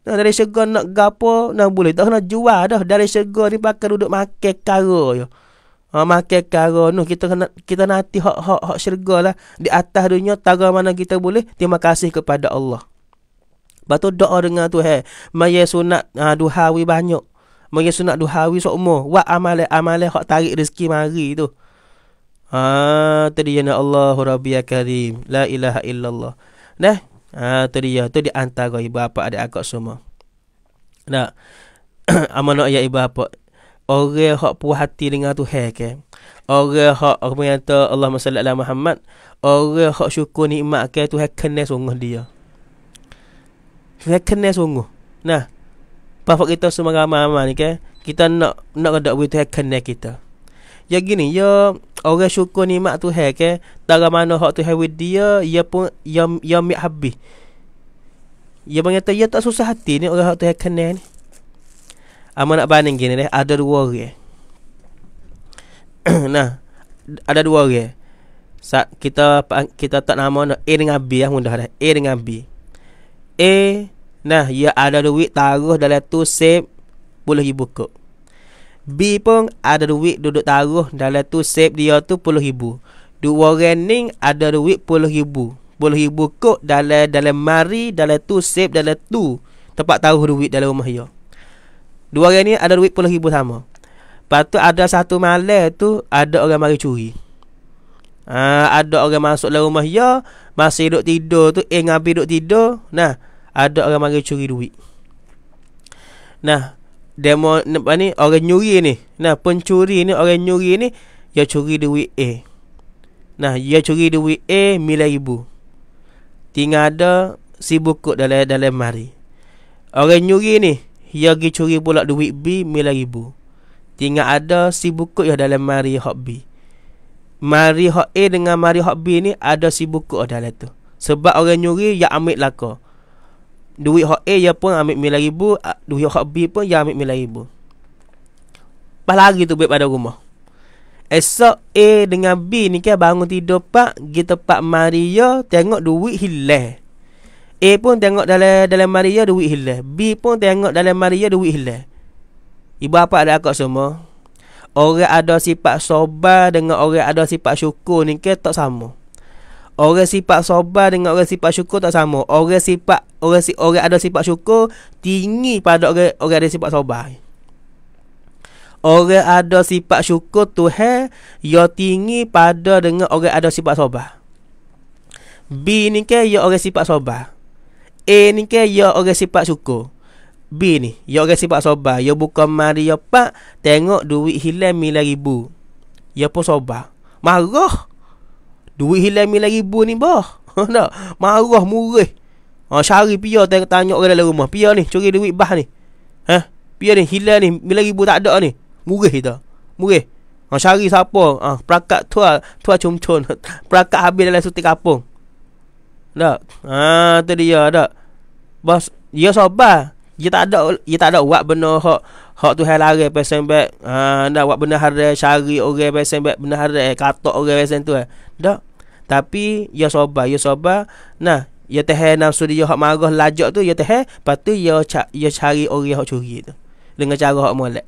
S1: Dari syurga nak gapo Nak boleh Tak nak jual dah Dari syurga ni pakai duduk makan karo ya. Ha, makan karo nu kita kena kita nanti hak hak hak syurga lah di atas dunia tagar mana kita boleh terima kasih kepada Allah. Batu doa dengan tu hai. Maya sunat ha, duhawi banyak. Maya sunat duhawi sokmo. Wa amale amale hak tarik rezeki mari tu. Ha tadi ya Allahu Rabbiyal Karim. La ilaha illallah. Nah, Ha ah, tu dia, tu di antara ibu bapa ada akak semua. Nah. Amano ayah ya ibu bapa. Orang hak puas hati dengan hek ke. Orang hak apa yang tu Allah sallallahu alaihi Muhammad, orang hak syukur ni nikmat ke hek kenal sungguh dia. Hek kenal sungguh. Nah. Pasal kita semua ramai-ramai ni ke, kita nak nak ada buat hek kenal kita. Ya gini, ya orang syukur nikmat Tuhan ke, tara mana hak Tuhan with dia, ia ya pun ia ya, ia ya mik habis. Ia mengata ia tak susah hati ni orang hak Tuhan kenal ni. Ama ah, nak banding gini deh, ada dua orang. Eh? nah, ada dua orang. Eh? Sa kita kita tak nama A dengan B ya mudah dah. A dengan B. A nah ia ada duit taruh dalam tu save boleh dibuka. B pun ada duit duduk taruh dalam tu save dia tu puluh ribu. Dua running ada duit puluh ribu. Puluh ribu kot dalam dalam mari dalam tu save dalam tu tempat taruh duit dalam rumah dia. Dua orang ni ada duit puluh ribu sama. Lepas tu ada satu malam tu ada orang mari curi. Ha, ada orang masuk dalam rumah dia masih duduk tidur tu eh ngabi duduk tidur nah ada orang mari curi duit. Nah, demo apa ni orang nyuri ni. Nah, pencuri ni orang nyuri ni dia curi duit A. Nah, dia curi duit A mila ibu. Tinggal ada si buku dalam dalam mari. Orang nyuri ni dia pergi curi pula duit B mila ibu. Tinggal ada si buku yang dalam mari hak B. Mari hak A dengan mari hak B ni ada si buku dalam tu. Sebab orang nyuri yang ambil lakar duit hak A ya pun ambil mila ribu, duit hak B pun ya ambil mila ribu. Pas lagi tu buat pada rumah. Esok A dengan B ni kan bangun tidur pak, pergi pak Mario tengok duit hilang. A pun tengok dalam dalam Mario duit hilang. B pun tengok dalam Mario duit hilang. Ibu apa ada akak semua? Orang ada sifat sobar dengan orang ada sifat syukur ni ke kan tak sama. Orang sifat sobar dengan orang sifat syukur tak sama. Orang sifat orang si orang ada sifat syukur tinggi pada orang orang ada sifat sabar. Orang ada sifat syukur Tuhan ya tinggi pada dengan orang ada sifat sabar. B ni ke ya orang sifat sabar. A ni ke ya orang sifat syukur. B ni ya orang sifat sabar. Ya buka mari ya pak tengok duit hilang mila ribu. Ya pun sabar. Marah. Duit hilang mila ribu ni bah. Nak marah murih. Ha, syari pia tanya orang dalam rumah. Pia ni, curi duit bah ni. Ha? Pia ni, hilang ni. Bila ribu tak ada ni. Murih kita. Murih. Ha, syari siapa? Ha, perakat tua, tua cun-cun. perakat habis dalam suti kapung. Tak? Ha, tu dia, tak? Bos, dia sobat. Dia tak ada, dia tak ada buat benda hak. Hak tu hal lari pasang bag. Ha, nak buat benda hari, syari orang pasang bag. Benda hari, katok orang pasang tu. Eh. Tak? Tapi, ya sobat, ya sobat. Nah, ia teh nafsu yo hak marah lajak tu ia teh patu yo ca ia cari orang yo curi tu dengan cara hak molek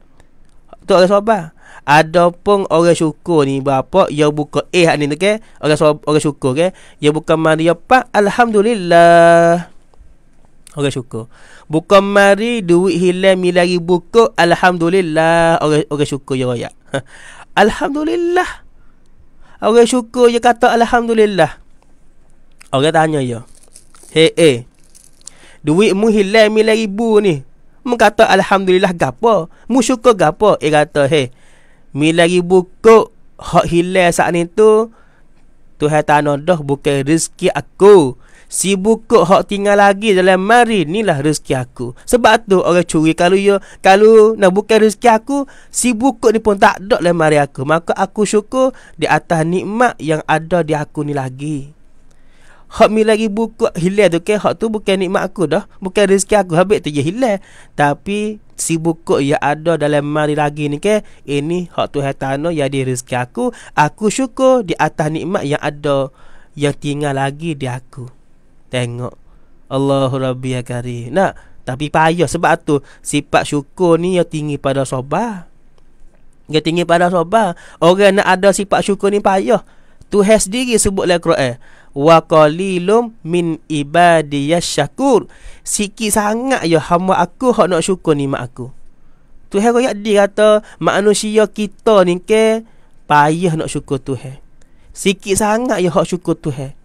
S1: tu orang sabar adapun orang syukur ni berapa yo buka eh hak ni tu ke orang orang syukur ke yo buka mari apa ya alhamdulillah orang syukur buka mari duit hilang milari buka alhamdulillah orang orang syukur ya alhamdulillah orang syukur yo kata alhamdulillah orang tanya ya Hei, eh, eh. hei. Duitmu hilang mila ribu ni. Mu kata Alhamdulillah gapo. Mu syukur gapo. Eh kata, hei. Mila ribu kok hak hilang saat ni tu. Tuhan tanah dah bukan rezeki aku. Si buku hak tinggal lagi dalam mari ni lah rezeki aku. Sebab tu orang curi kalau yo ya, kalau nak buka rezeki aku, si buku ni pun tak ada dalam mari aku. Maka aku syukur di atas nikmat yang ada di aku ni lagi. Hak mi lagi buku hilal tu ke hak tu bukan nikmat aku dah, bukan rezeki aku habis tu je hilal. Tapi si buku yang ada dalam mari lagi ni ke ini hak tu hatano yang di rezeki aku, aku syukur di atas nikmat yang ada yang tinggal lagi di aku. Tengok. Allahu Rabbi ya Karim. Nah, tapi payah sebab tu sifat syukur ni yang tinggi pada soba, Yang tinggi pada soba. Orang nak ada sifat syukur ni payah. Tu has diri sebut dalam Quran wa qalilum min ibadiyas syakur siki sangat ya hamba aku hak nak syukur nikmat aku Tuhan royak di kata manusia kita ni ke payah nak syukur Tuhan sikit sangat ya hak syukur Tuhan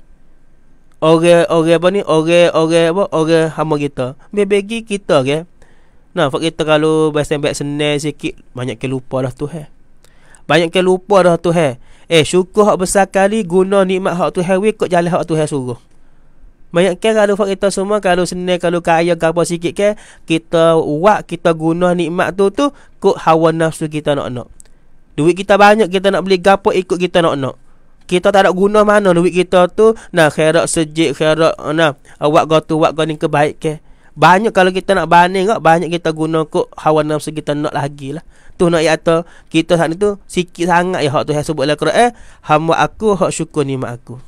S1: Orang-orang apa ni Orang-orang apa Orang hamba kita Bebegi kita ke Nah, fak kita kalau bahasa yang baik senang sikit Banyak ke lupa dah tu Banyak ke lupa dah tu Eh syukur hak besar kali guna nikmat hak Tuhan we kok jalan hak Tuhan suruh. Banyak ke kalau fak kita semua kalau senang kalau kaya gapo sikit ke kita uak kita guna nikmat tu tu kok hawa nafsu kita nak nak. Duit kita banyak kita nak beli gapo ikut kita nak nak. Kita tak ada guna mana duit kita tu nak khairat sejik khairat nah awak gotu awak gani kebaik ke. Kan? Banyak kalau kita nak banding kot Banyak kita guna kot Hawa nafsu kita nak lagi lah Tu nak yata ya Kita saat ni tu Sikit sangat ya Hak tu yang sebut lah eh, Hamba aku Hak syukur mak aku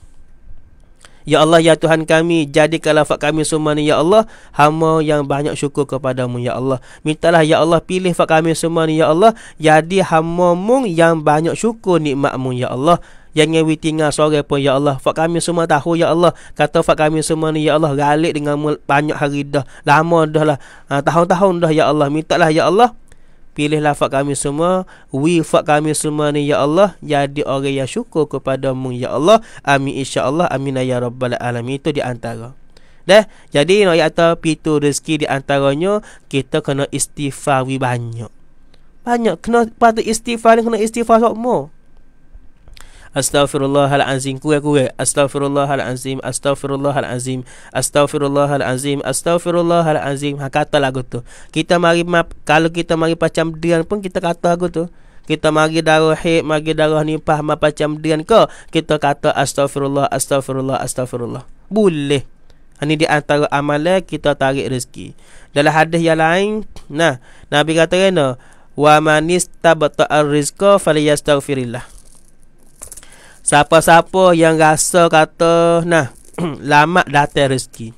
S1: Ya Allah ya Tuhan kami Jadikanlah fak kami semua ni ya Allah Hama yang banyak syukur kepadamu ya Allah Mintalah ya Allah pilih fak kami semua ni ya Allah Jadi hama mung yang banyak syukur nikmatmu ya Allah yang ngewi tinggal sore pun ya Allah fak kami semua tahu ya Allah kata fak kami semua ni ya Allah galik dengan banyak hari dah lama dah lah ha, tahun-tahun dah ya Allah mintalah ya Allah Pilihlah fak kami semua We fak kami semua ni ya Allah Jadi orang yang syukur kepada kepadamu ya Allah Amin insya Allah Amin ya Rabbal Alamin Itu di antara Dah Jadi nak kata pitu rezeki di antaranya Kita kena istighfar banyak Banyak Kena pada istighfar ni kena istighfar semua Astaghfirullahalazim kuat kuat. Astaghfirullahalazim. Astaghfirullahalazim. Astaghfirullahalazim. Astaghfirullahalazim. Ha kata lagu tu. Kita mari map kalau kita mari macam dian pun kita kata lagu tu. Kita mari darah hik, mari darah nipah macam dian ke. Kita kata astaghfirullah, astaghfirullah, astaghfirullah. Boleh. Ini ha, di antara amalan kita tarik rezeki. Dalam hadis yang lain, nah, Nabi kata kena, "Wa manista bata'ar rizqa falyastaghfirillah." Siapa-siapa yang rasa kata nah lama datang rezeki.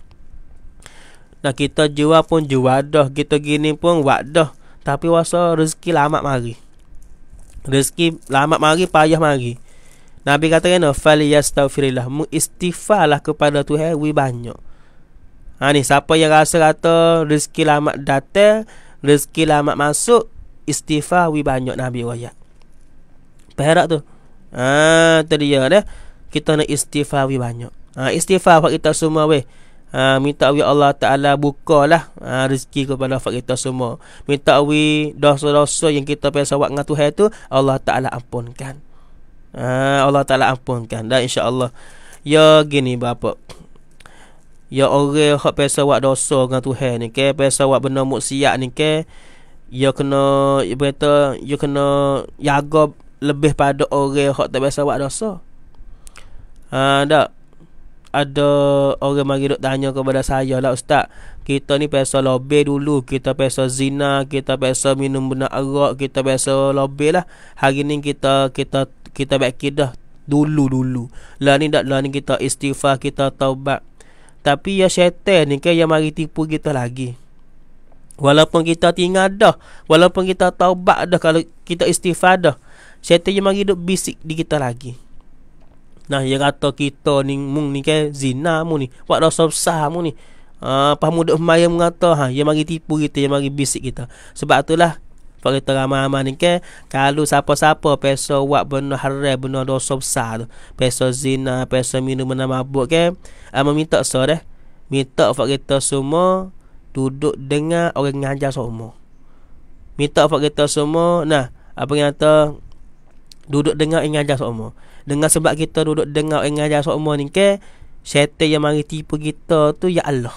S1: Nah kita jual pun jual dah, kita gini pun buat dah. Tapi rasa rezeki lama mari. Rezeki lama mari payah mari. Nabi kata kena fal yastaghfirillah, mengistighfarlah kepada Tuhan wi banyak. Ha ni siapa yang rasa kata rezeki lamat datang, rezeki lama masuk, istifah wi banyak Nabi wayak. Perak tu. Ah ha, tu dia dah. Kita nak istighfar we banyak. Ah istighfar buat kita semua we. Ah ha, minta we Allah Taala bukalah ah rezeki kepada fak kita semua. Minta we dosa-dosa yang kita pernah sawak dengan Tuhan tu Allah Taala ampunkan. Ah Allah Taala ampunkan dan insya-Allah ya gini bapak. Ya orang hak pesa buat dosa dengan Tuhan ni ke pesa buat benda maksiat ni ke ya kena ya kena jaga lebih pada orang hok tak biasa buat dosa. Ah ha, dak. Ada orang mari duk tanya kepada saya lah ustaz. Kita ni biasa lobe dulu, kita biasa zina, kita biasa minum benda arak, kita biasa lobe lah. Hari ni kita kita kita baik kidah dulu-dulu. Lah ni dak lah ni kita istighfar, kita taubat. Tapi ya syaitan ni kan yang mari tipu kita lagi. Walaupun kita tinggal dah, walaupun kita taubat dah kalau kita istighfar dah, Syaitan yang mari duk bisik di kita lagi. Nah, yang kata kita ni mung ni kan zina mu ni. Buat dosa besar mu ni. Ah, ha, uh, pah muda mayam mengata ha, yang mari tipu kita, yang mari bisik kita. Sebab itulah sebab kita ramai-ramai ni kan Kalau siapa-siapa peso buat benda haram Benda dosa besar tu Pesa zina peso minum benda mabuk kan Amin ah, minta so deh Minta buat kita semua Duduk dengan orang ngajar semua Minta buat kita semua Nah Apa yang kata duduk dengar orang ajar semua. Dengan sebab kita duduk dengar orang ajar semua ni ke, syaitan yang mari tipu kita tu ya Allah.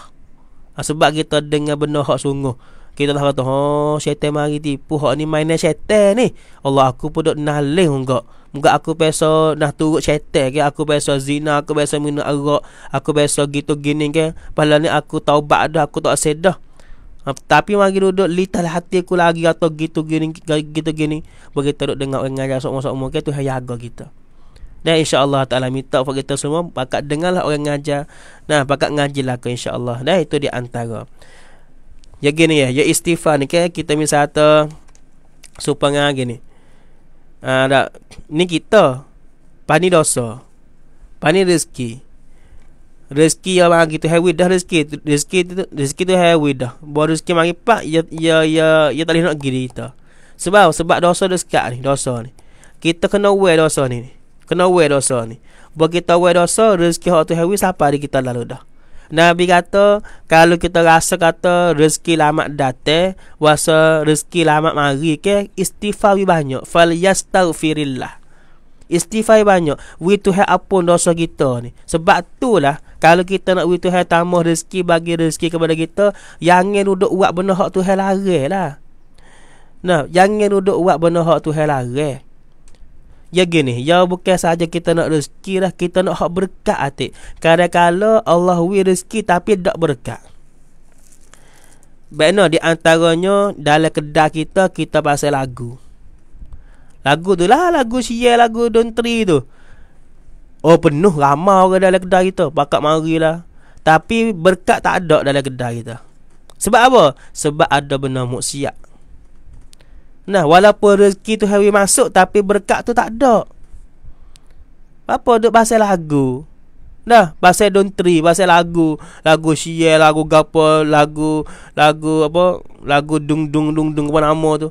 S1: Ha, sebab kita dengar benar hak sungguh. Kita dah kata, oh, syaitan mari tipu. Hak ni mainan syaitan ni." Allah aku pun duk nalih juga. Muka aku biasa dah turut syaitan ke, aku biasa zina, aku biasa minum arak, aku biasa gitu gini ke. Padahal ni aku taubat dah, aku tak sedah. Ha, tapi mari duduk litah lah hati aku lagi atau gitu gini gitu gini bagi duduk dengar orang ajar sok masuk muka tu hayaga kita dan insyaallah taala minta kepada kita semua pakat dengarlah orang ngajar nah pakat ngajilah ke insyaallah dan itu di antara ya gini ya ya istighfar ni kan kita misalnya supaya gini ada ah, ni kita pani dosa pani rezeki rezeki yang bagi tu highway dah rezeki tu rezeki tu rezeki tu highway dah buat rezeki mari pak ya ya ya ya tak boleh nak gini kita sebab sebab dosa dah sekat ni dosa ni kita kena aware dosa ni kena aware dosa ni buat kita aware dosa rezeki hak tu highway siapa di kita lalu dah Nabi kata kalau kita rasa kata rezeki lama date wasa rezeki lama mari ke istighfar banyak fal yastaghfirillah istighfar banyak we to have ampun dosa kita ni sebab itulah kalau kita nak we to have tambah rezeki bagi rezeki kepada kita jangan duduk buat benda hak tu Tuhan lah. nah jangan duduk buat benda hak tu Tuhan larilah eh. Ya gini, ya bukan saja kita nak rezeki lah, kita nak hak berkat atik. Kadang-kadang Allah wi rezeki tapi tak berkat. beno di antaranya dalam kedai kita kita pasal lagu. Lagu tu lah Lagu Sia Lagu Don't Tree tu Oh penuh ramai orang dalam kedai kita Pakat mari lah Tapi berkat tak ada dalam kedai kita Sebab apa? Sebab ada benda muksiat Nah walaupun rezeki tu hari masuk Tapi berkat tu tak ada Apa duk bahasa lagu? Dah bahasa Don't Tree Bahasa lagu Lagu Sia Lagu Gapa Lagu Lagu apa Lagu Dung Dung Dung Dung Apa nama tu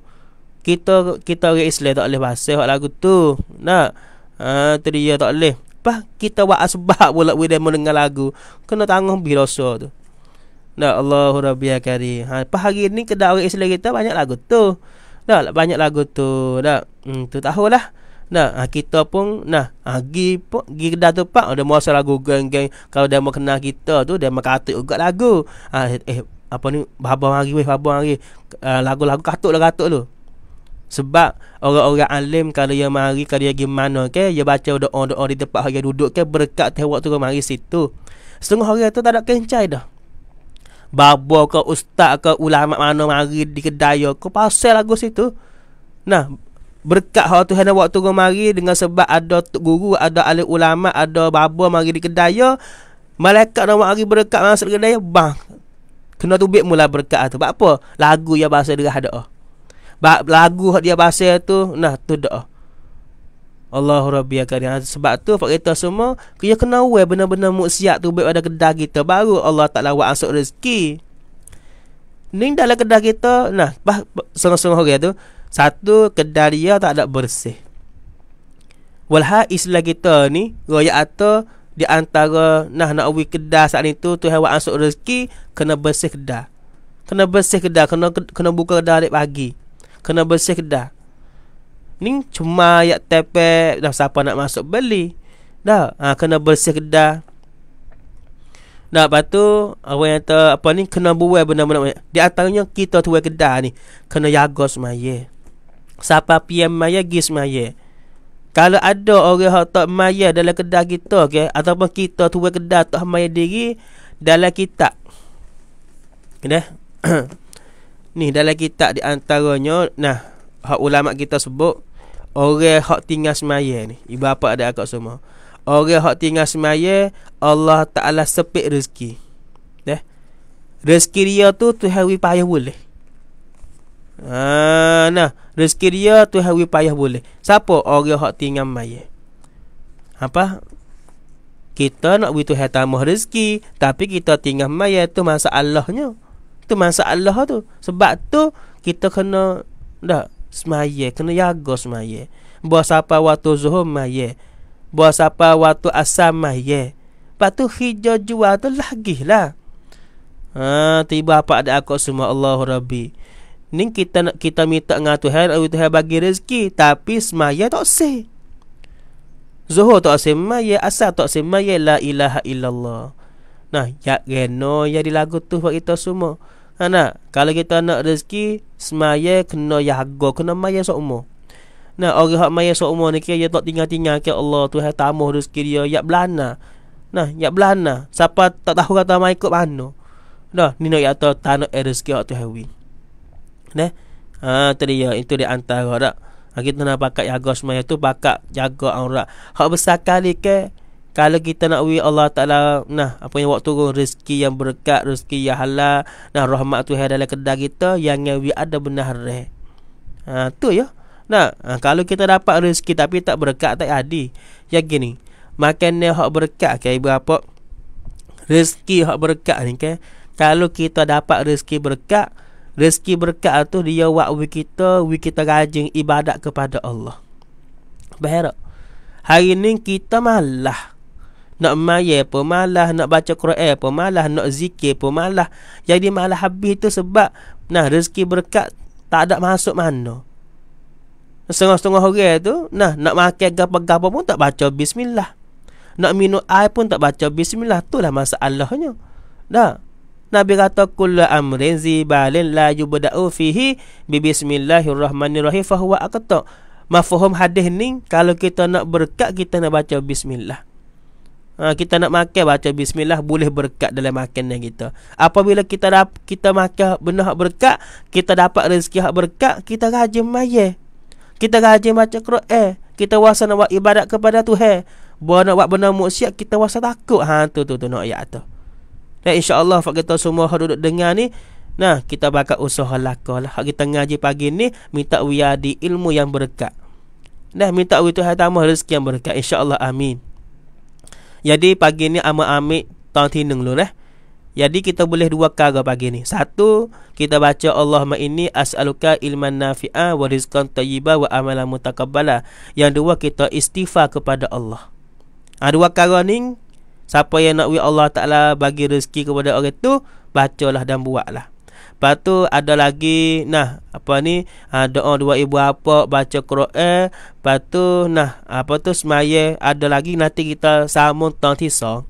S1: kita kita orang Islam tak boleh basah lagu tu. Nak. Ha tu tak boleh. Apa kita buat asbab pula bila mendengar lagu. Kena tangguh bilosa tu. Nah, Allahu Rabbi ya Kari. Ha, apa hari ni kedai orang Islam kita banyak lagu tu. Dah banyak lagu tu. Dah. Hmm, tu tahulah. Nah, ha, kita pun nah, ha, gi pun gi kedai tu pak ada masa lagu geng-geng. Kalau dia mau kenal kita tu dia mau katuk juga lagu. Ha, eh apa ni? Babang hari weh, babang hari. lagu-lagu katuk lah katuk tu. Sebab orang-orang alim kalau dia mari kalau dia pergi ke, dia baca doa-doa di tempat dia duduk ke berkat teh waktu dia mari situ. Setengah hari tu tak ada kencai dah. Babo ke ustaz ke ulama mana mari di kedai ke pasal lagu situ. Nah, berkat hal tu hanya waktu kau mari dengan sebab ada tuk guru, ada alim ulama, ada babo mari di kedai Malaikat nama mari berkat masuk kedai bang. Kena tubik mula berkat tu. apa? Lagu yang bahasa dia ada. oh lagu hak dia bahasa tu nah tu dah Allah Rabbi Akarim ya ha, Sebab tu Fak kita semua Kita kena we Benar-benar muksiat tu Baik ada kedai kita Baru Allah tak lawat Asuk rezeki Ni dalam kedai kita Nah bah, sungguh sama orang tu Satu Kedai dia tak ada bersih Walha islah kita ni Raya atau Di antara Nah nak pergi kedai saat ni tu Tu hewan asuk rezeki Kena bersih kedai Kena bersih kedai Kena kena buka kedai Dari pagi kena bersih kedah. Ni cuma ayat tepek dah siapa nak masuk beli. Dah, ha, kena bersih kedah. Dah lepas tu apa yang ter, apa ni kena buai benda-benda di atasnya kita tu tuai kedah ni kena jaga semaya. Siapa PM maya gis semaya. Kalau ada orang hak tak maya dalam kedai kita okey ataupun kita tu tuai kedai tak maya diri dalam kita. Kena? Ni dalam kita di antaranya Nah Hak ulama kita sebut Orang hak tinggal semaya ni Ibu bapa ada akak semua Orang hak tinggal semaya Allah Ta'ala sepik rezeki eh? Rezeki dia tu tu hari payah boleh Ah, nah, rezeki dia tu hari payah boleh. Siapa orang hak tinggal maya? Apa? Kita nak buat tu hatamah rezeki, tapi kita tinggal maya tu masalahnya. Allahnya. Itu masalah tu Sebab tu kita kena dah semaya Kena jaga semaya Buat siapa waktu zuhur semaya Buat siapa waktu asam semaya Lepas tu hijau jual tu lagi lah ha, Tiba apa ada aku semua Allah Rabbi Ni kita kita minta dengan Tuhan Tuhan bagi rezeki Tapi semaya tak sih Zuhur tak semaya Asal tak semaya La ilaha illallah Nah, ya geno ya di lagu tu buat kita semua. Ha nak, kalau kita nak rezeki, semaya kena jaga, ya kena maya sokmo. Nah, orang hak maya sokmo ni kira dia tak tinggal-tinggal ke Allah Tuhan tamuh rezeki dia yak belana. Nah, yak belana. Siapa tak tahu kata mai ikut mano. Dah, ni nak yata ya tanah eh, rezeki hak Tuhan wi. Nah. Ha tadi ya itu di antara dak. Ha, kita nak pakat jaga semaya tu pakat jaga aurat. Hak besar kali ke kalau kita nak wui Allah Taala nah apa yang waktu turun rezeki yang berkat rezeki yang halal nah rahmat tu dalam kedai kita yang wui ada benar re ha tu ya nah ha, kalau kita dapat rezeki tapi tak berkat tak adi ya gini makan hak berkat ke berapa rezeki hak berkat ni kaya. kalau kita dapat rezeki berkat rezeki berkat tu dia wak wui kita wui kita rajin ibadat kepada Allah Berak Hari ni kita malah nak maya apa malah nak baca Quran apa malah nak zikir apa malah jadi malah habis tu sebab nah rezeki berkat tak ada masuk mana setengah-setengah hari tu nah nak makan gapa-gapa pun tak baca bismillah nak minum air pun tak baca bismillah tu itulah masalahnya dah Nabi kata kul amrin zibalin la yubda'u fihi bi bismillahirrahmanirrahim fa huwa aqta. Mafhum hadis ni kalau kita nak berkat kita nak baca bismillah. Ha, kita nak makan baca bismillah boleh berkat dalam makanan kita. Apabila kita dapat kita makan benda hak berkat, kita dapat rezeki hak berkat, kita rajin maye. Kita rajin baca Quran, eh. kita wasa nak buat ibadat kepada Tuhan. Buat nak buat benda maksiat kita wasa takut. Ha tu tu tu nak ayat tu. Dan insya-Allah fak kita semua hak duduk dengar ni Nah, kita bakal usaha lakalah. Hak kita ngaji pagi ni minta wiyadi ilmu yang berkat. Nah, minta wiyadi tambah rezeki yang berkat insya-Allah amin. Jadi pagi ni ama ambil tang tinung dulu eh. Jadi kita boleh dua cara pagi ni. Satu, kita baca Allah ma ini as'aluka ilman nafi'ah wariskan rizqan tayyiba wa amalamu takabala Yang dua kita istighfar kepada Allah. Ha, dua cara ni siapa yang nak wi Allah Taala bagi rezeki kepada orang tu, bacalah dan buatlah. Lepas tu ada lagi nah apa ni ha, doa dua ibu apa baca Quran lepas tu nah apa tu semaya ada lagi nanti kita sambung tang tisa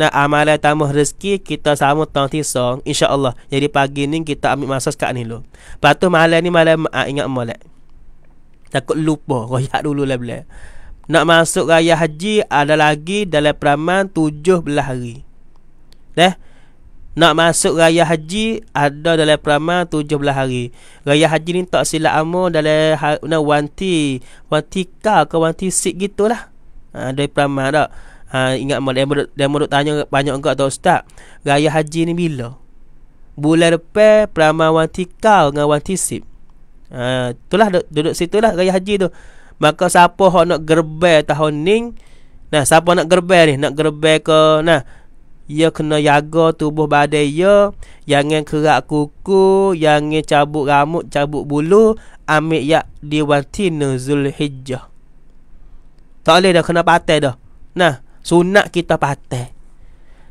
S1: nah amalan tambah rezeki kita sambung tang tisa insyaallah jadi pagi ni kita ambil masa sekak ni lo lepas tu malam ni malam ha, ingat molek takut lupa royak dulu lah belah nak masuk raya haji ada lagi dalam peraman 17 hari dah nak masuk raya haji ada dalam perama 17 hari. Raya haji ni tak silap amo dalam ha, nak wanti, wanti ka ke wanti sik gitulah. Ha dari perama dak. Ha ingat mo dia mo, dia mo tanya banyak engkau tau ustaz. Raya haji ni bila? Bulan depan prama wanti ka dengan wanti sik. Ha itulah duduk, duduk situ lah raya haji tu. Maka siapa nak gerbel tahun ni? Nah, siapa nak gerbel ni? Nak gerbel ke nah ia kena jaga tubuh badai ia jangan kerak kuku jangan cabut rambut cabut bulu ambil yak di nuzul hijjah tak boleh dah kena patah dah nah sunat kita patah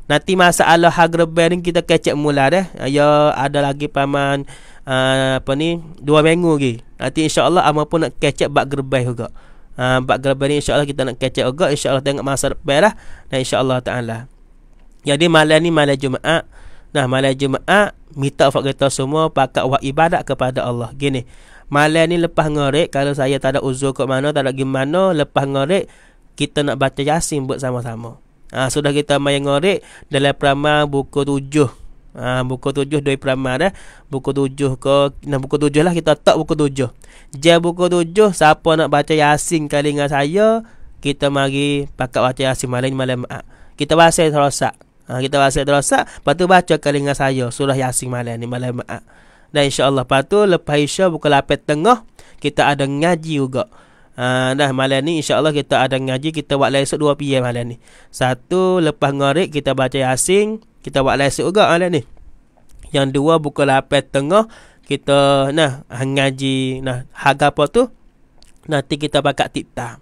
S1: nanti masalah hagreben ni kita kecek mula deh ah, ya ada lagi paman uh, apa ni dua minggu lagi nanti insyaallah apa pun nak kecek bab gerbai juga Uh, ah, bab gerbai ni insyaAllah kita nak catch up juga InsyaAllah tengok masa depan lah Dan insyaAllah ta'ala jadi ya, malam ni malam Jumaat. Nah, malam Jumaat minta Fak kata semua pakat wak ibadat kepada Allah. Gini. Malam ni lepas ngorek kalau saya tak ada uzur kat mana, tak ada gimana, lepas ngorek kita nak baca Yasin buat sama-sama. ha, sudah kita main ngorek dalam prama buku tujuh Ha, buku tujuh dua pramah, dah. Buku tujuh ke nah, Buku tujuh lah kita tak buku tujuh Jam buku tujuh Siapa nak baca Yasin kali dengan saya Kita mari pakai baca Yasin malam ni malam Kita bahasa yang terosak ha, kita baca tak rosak lepas tu baca kalengah saya surah yasin malam ni malam ha. dan insyaallah lepas tu lepas isya pukul 8 tengah kita ada ngaji juga ha, dah malam ni insyaallah kita ada ngaji kita buat lain esok 2 pm malam ni satu lepas ngarik kita baca yasin kita buat lain juga malam ni yang dua pukul 8 tengah kita nah ngaji nah harga apa tu nanti kita bakat tiktam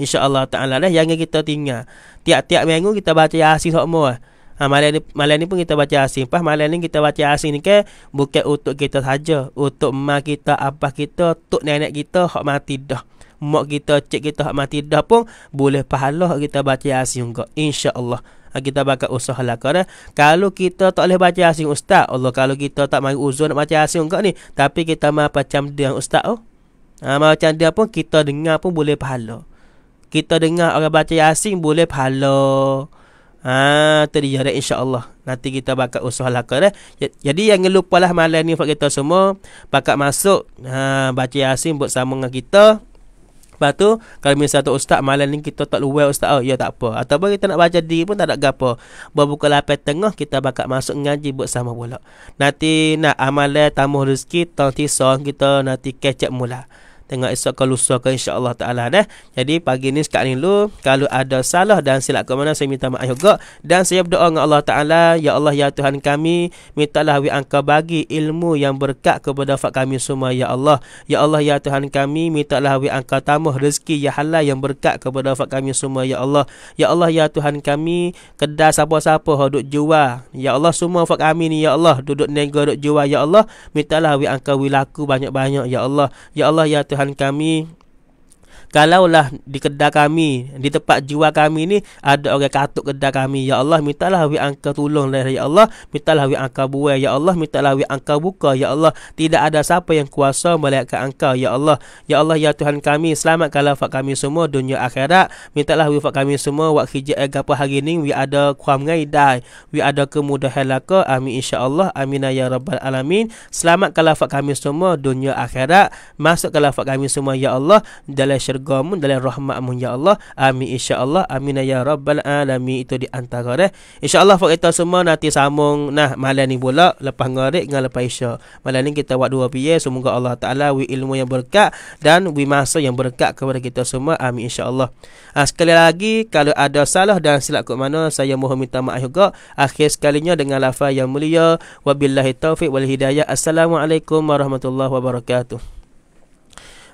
S1: insyaallah taala lah yang kita tinggal tiap-tiap minggu kita baca yasin semua. lah. Ha, malam ni malam ni pun kita baca asing. Pas malam ni kita baca asing ni ke bukan untuk kita saja, untuk mak kita, apa kita, untuk nenek kita hak mati dah. Mak kita, cik kita hak mati dah pun boleh pahala kita baca asing juga. Insya-Allah ha, kita bakal usaha lah kan? Kalau kita tak boleh baca asing ustaz Allah kalau kita tak mahu uzur nak baca asing juga ni Tapi kita mah macam dia ustaz oh. ha, Macam dia pun kita dengar pun boleh pahala Kita dengar orang baca asing boleh pahala Ah tadi ya insya-Allah. Nanti kita bakat usaha lakar eh. Jadi jangan lah malam ni buat kita semua bakat masuk ha, baca Yasin buat sama dengan kita. Lepas tu kalau misalnya tu ustaz malam ni kita tak luar ustaz oh, ya tak apa. Ataupun kita nak baca diri pun tak ada gapo. Buat buka lapan tengah kita bakat masuk ngaji buat sama pula. Nanti nak amalan tambah rezeki tong song kita nanti kecek mula. Tengok esok ke lusa ke insyaAllah ta'ala dah. Jadi pagi ni sekarang ni dulu. Kalau ada salah dan silap ke mana saya minta maaf juga. Dan saya berdoa dengan Allah ta'ala. Ya Allah ya Tuhan kami. Mintalah wi angka bagi ilmu yang berkat kepada fak kami semua ya Allah. Ya Allah ya Tuhan kami. Mintalah wi angka tamuh rezeki ya halal yang berkat kepada fak kami semua ya Allah. Ya Allah ya Tuhan kami. Kedah siapa-siapa duduk jua Ya Allah semua fak kami ni ya Allah. Duduk nego duduk jual ya Allah. Mintalah wi angka wi laku banyak-banyak ya Allah. Ya Allah ya Tuhan Tuhan kami kalaulah di kedai kami di tempat jiwa kami ni ada orang katuk kedai kami ya Allah mintalah wi angka tolong lah ya Allah mintalah wi angka buai ya Allah mintalah wi angka buka ya Allah tidak ada siapa yang kuasa melihat angka ya Allah ya Allah ya Tuhan kami selamatkanlah fak kami semua dunia akhirat mintalah wi fak kami semua wak hijai gapo hari ni wi ada kuam ngaidai wi ada kemudahan laka amin Insya Allah, amin ya rabbal alamin selamatkanlah fak kami semua dunia akhirat masukkanlah fak kami semua ya Allah dalam syar- syurga mu dalam rahmat mu ya Allah. Amin insya-Allah. Amin ya rabbal alamin. Itu di antara dah. Insya-Allah fak kita semua nanti sambung nah malam ni pula lepas ngarik dengan lepas isya. Malam ni kita buat dua piye semoga Allah Taala wi ilmu yang berkat dan wi masa yang berkat kepada kita semua. Amin insya-Allah. Ha, sekali lagi kalau ada salah dan silap kat mana saya mohon minta maaf juga. Akhir sekalinya dengan lafaz yang mulia wabillahi taufik wal hidayah. Assalamualaikum warahmatullahi wabarakatuh.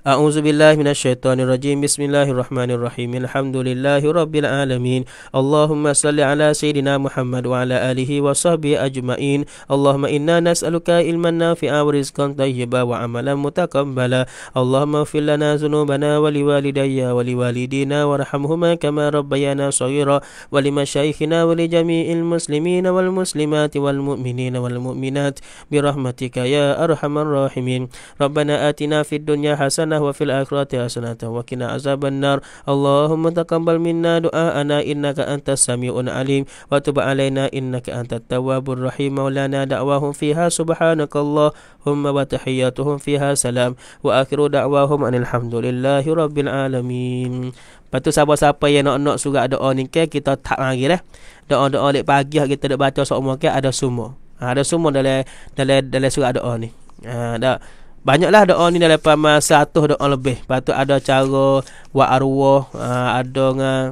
S1: أعوذ بالله من الشيطان الرجيم بسم الله الرحمن الرحيم الحمد لله رب العالمين اللهم صل على سيدنا محمد وعلى آله وصحبه أجمعين اللهم إنا نسألك علما نافعا ورزقا طيبا وعملا متقبلا اللهم اغفر لنا ذنوبنا ولوالدي ولوالدينا وارحمهما كما ربيانا صغيرا ولمشايخنا ولجميع المسلمين والمسلمات والمؤمنين والمؤمنات برحمتك يا أرحم الراحمين ربنا آتنا في الدنيا حسنة الجنه وفي الاخره حسنه وقنا عذاب النار اللهم تقبل منا دعاءنا انك انت السميع العليم وتب علينا انك انت التواب الرحيم مولانا دعواهم فيها سبحانك اللهم وتحياتهم فيها سلام واخر دعواهم ان الحمد لله رب العالمين Lepas tu siapa-siapa yang nak-nak surat doa ni ke kita tak mari lah. Doa-doa lek pagi kita dak baca semua ke ada semua. Ha, ada semua dalam dalam dalam surat doa ni. Ha, dak. Banyaklah doa ni dalam masa satu doa lebih. Patut ada cara buat arwah, ah, ada dengan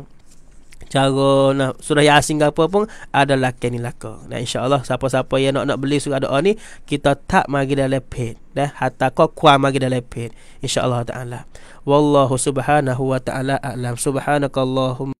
S1: cara nah surah yasin ke apa pun ada lakian ni laka. Dan insya-Allah siapa-siapa yang nak nak beli surah doa ni kita tak mari dalam pet. Dah hatta kau kuat mari dalam pet. Insya-Allah taala. Wallahu subhanahu wa taala alam. Subhanakallahumma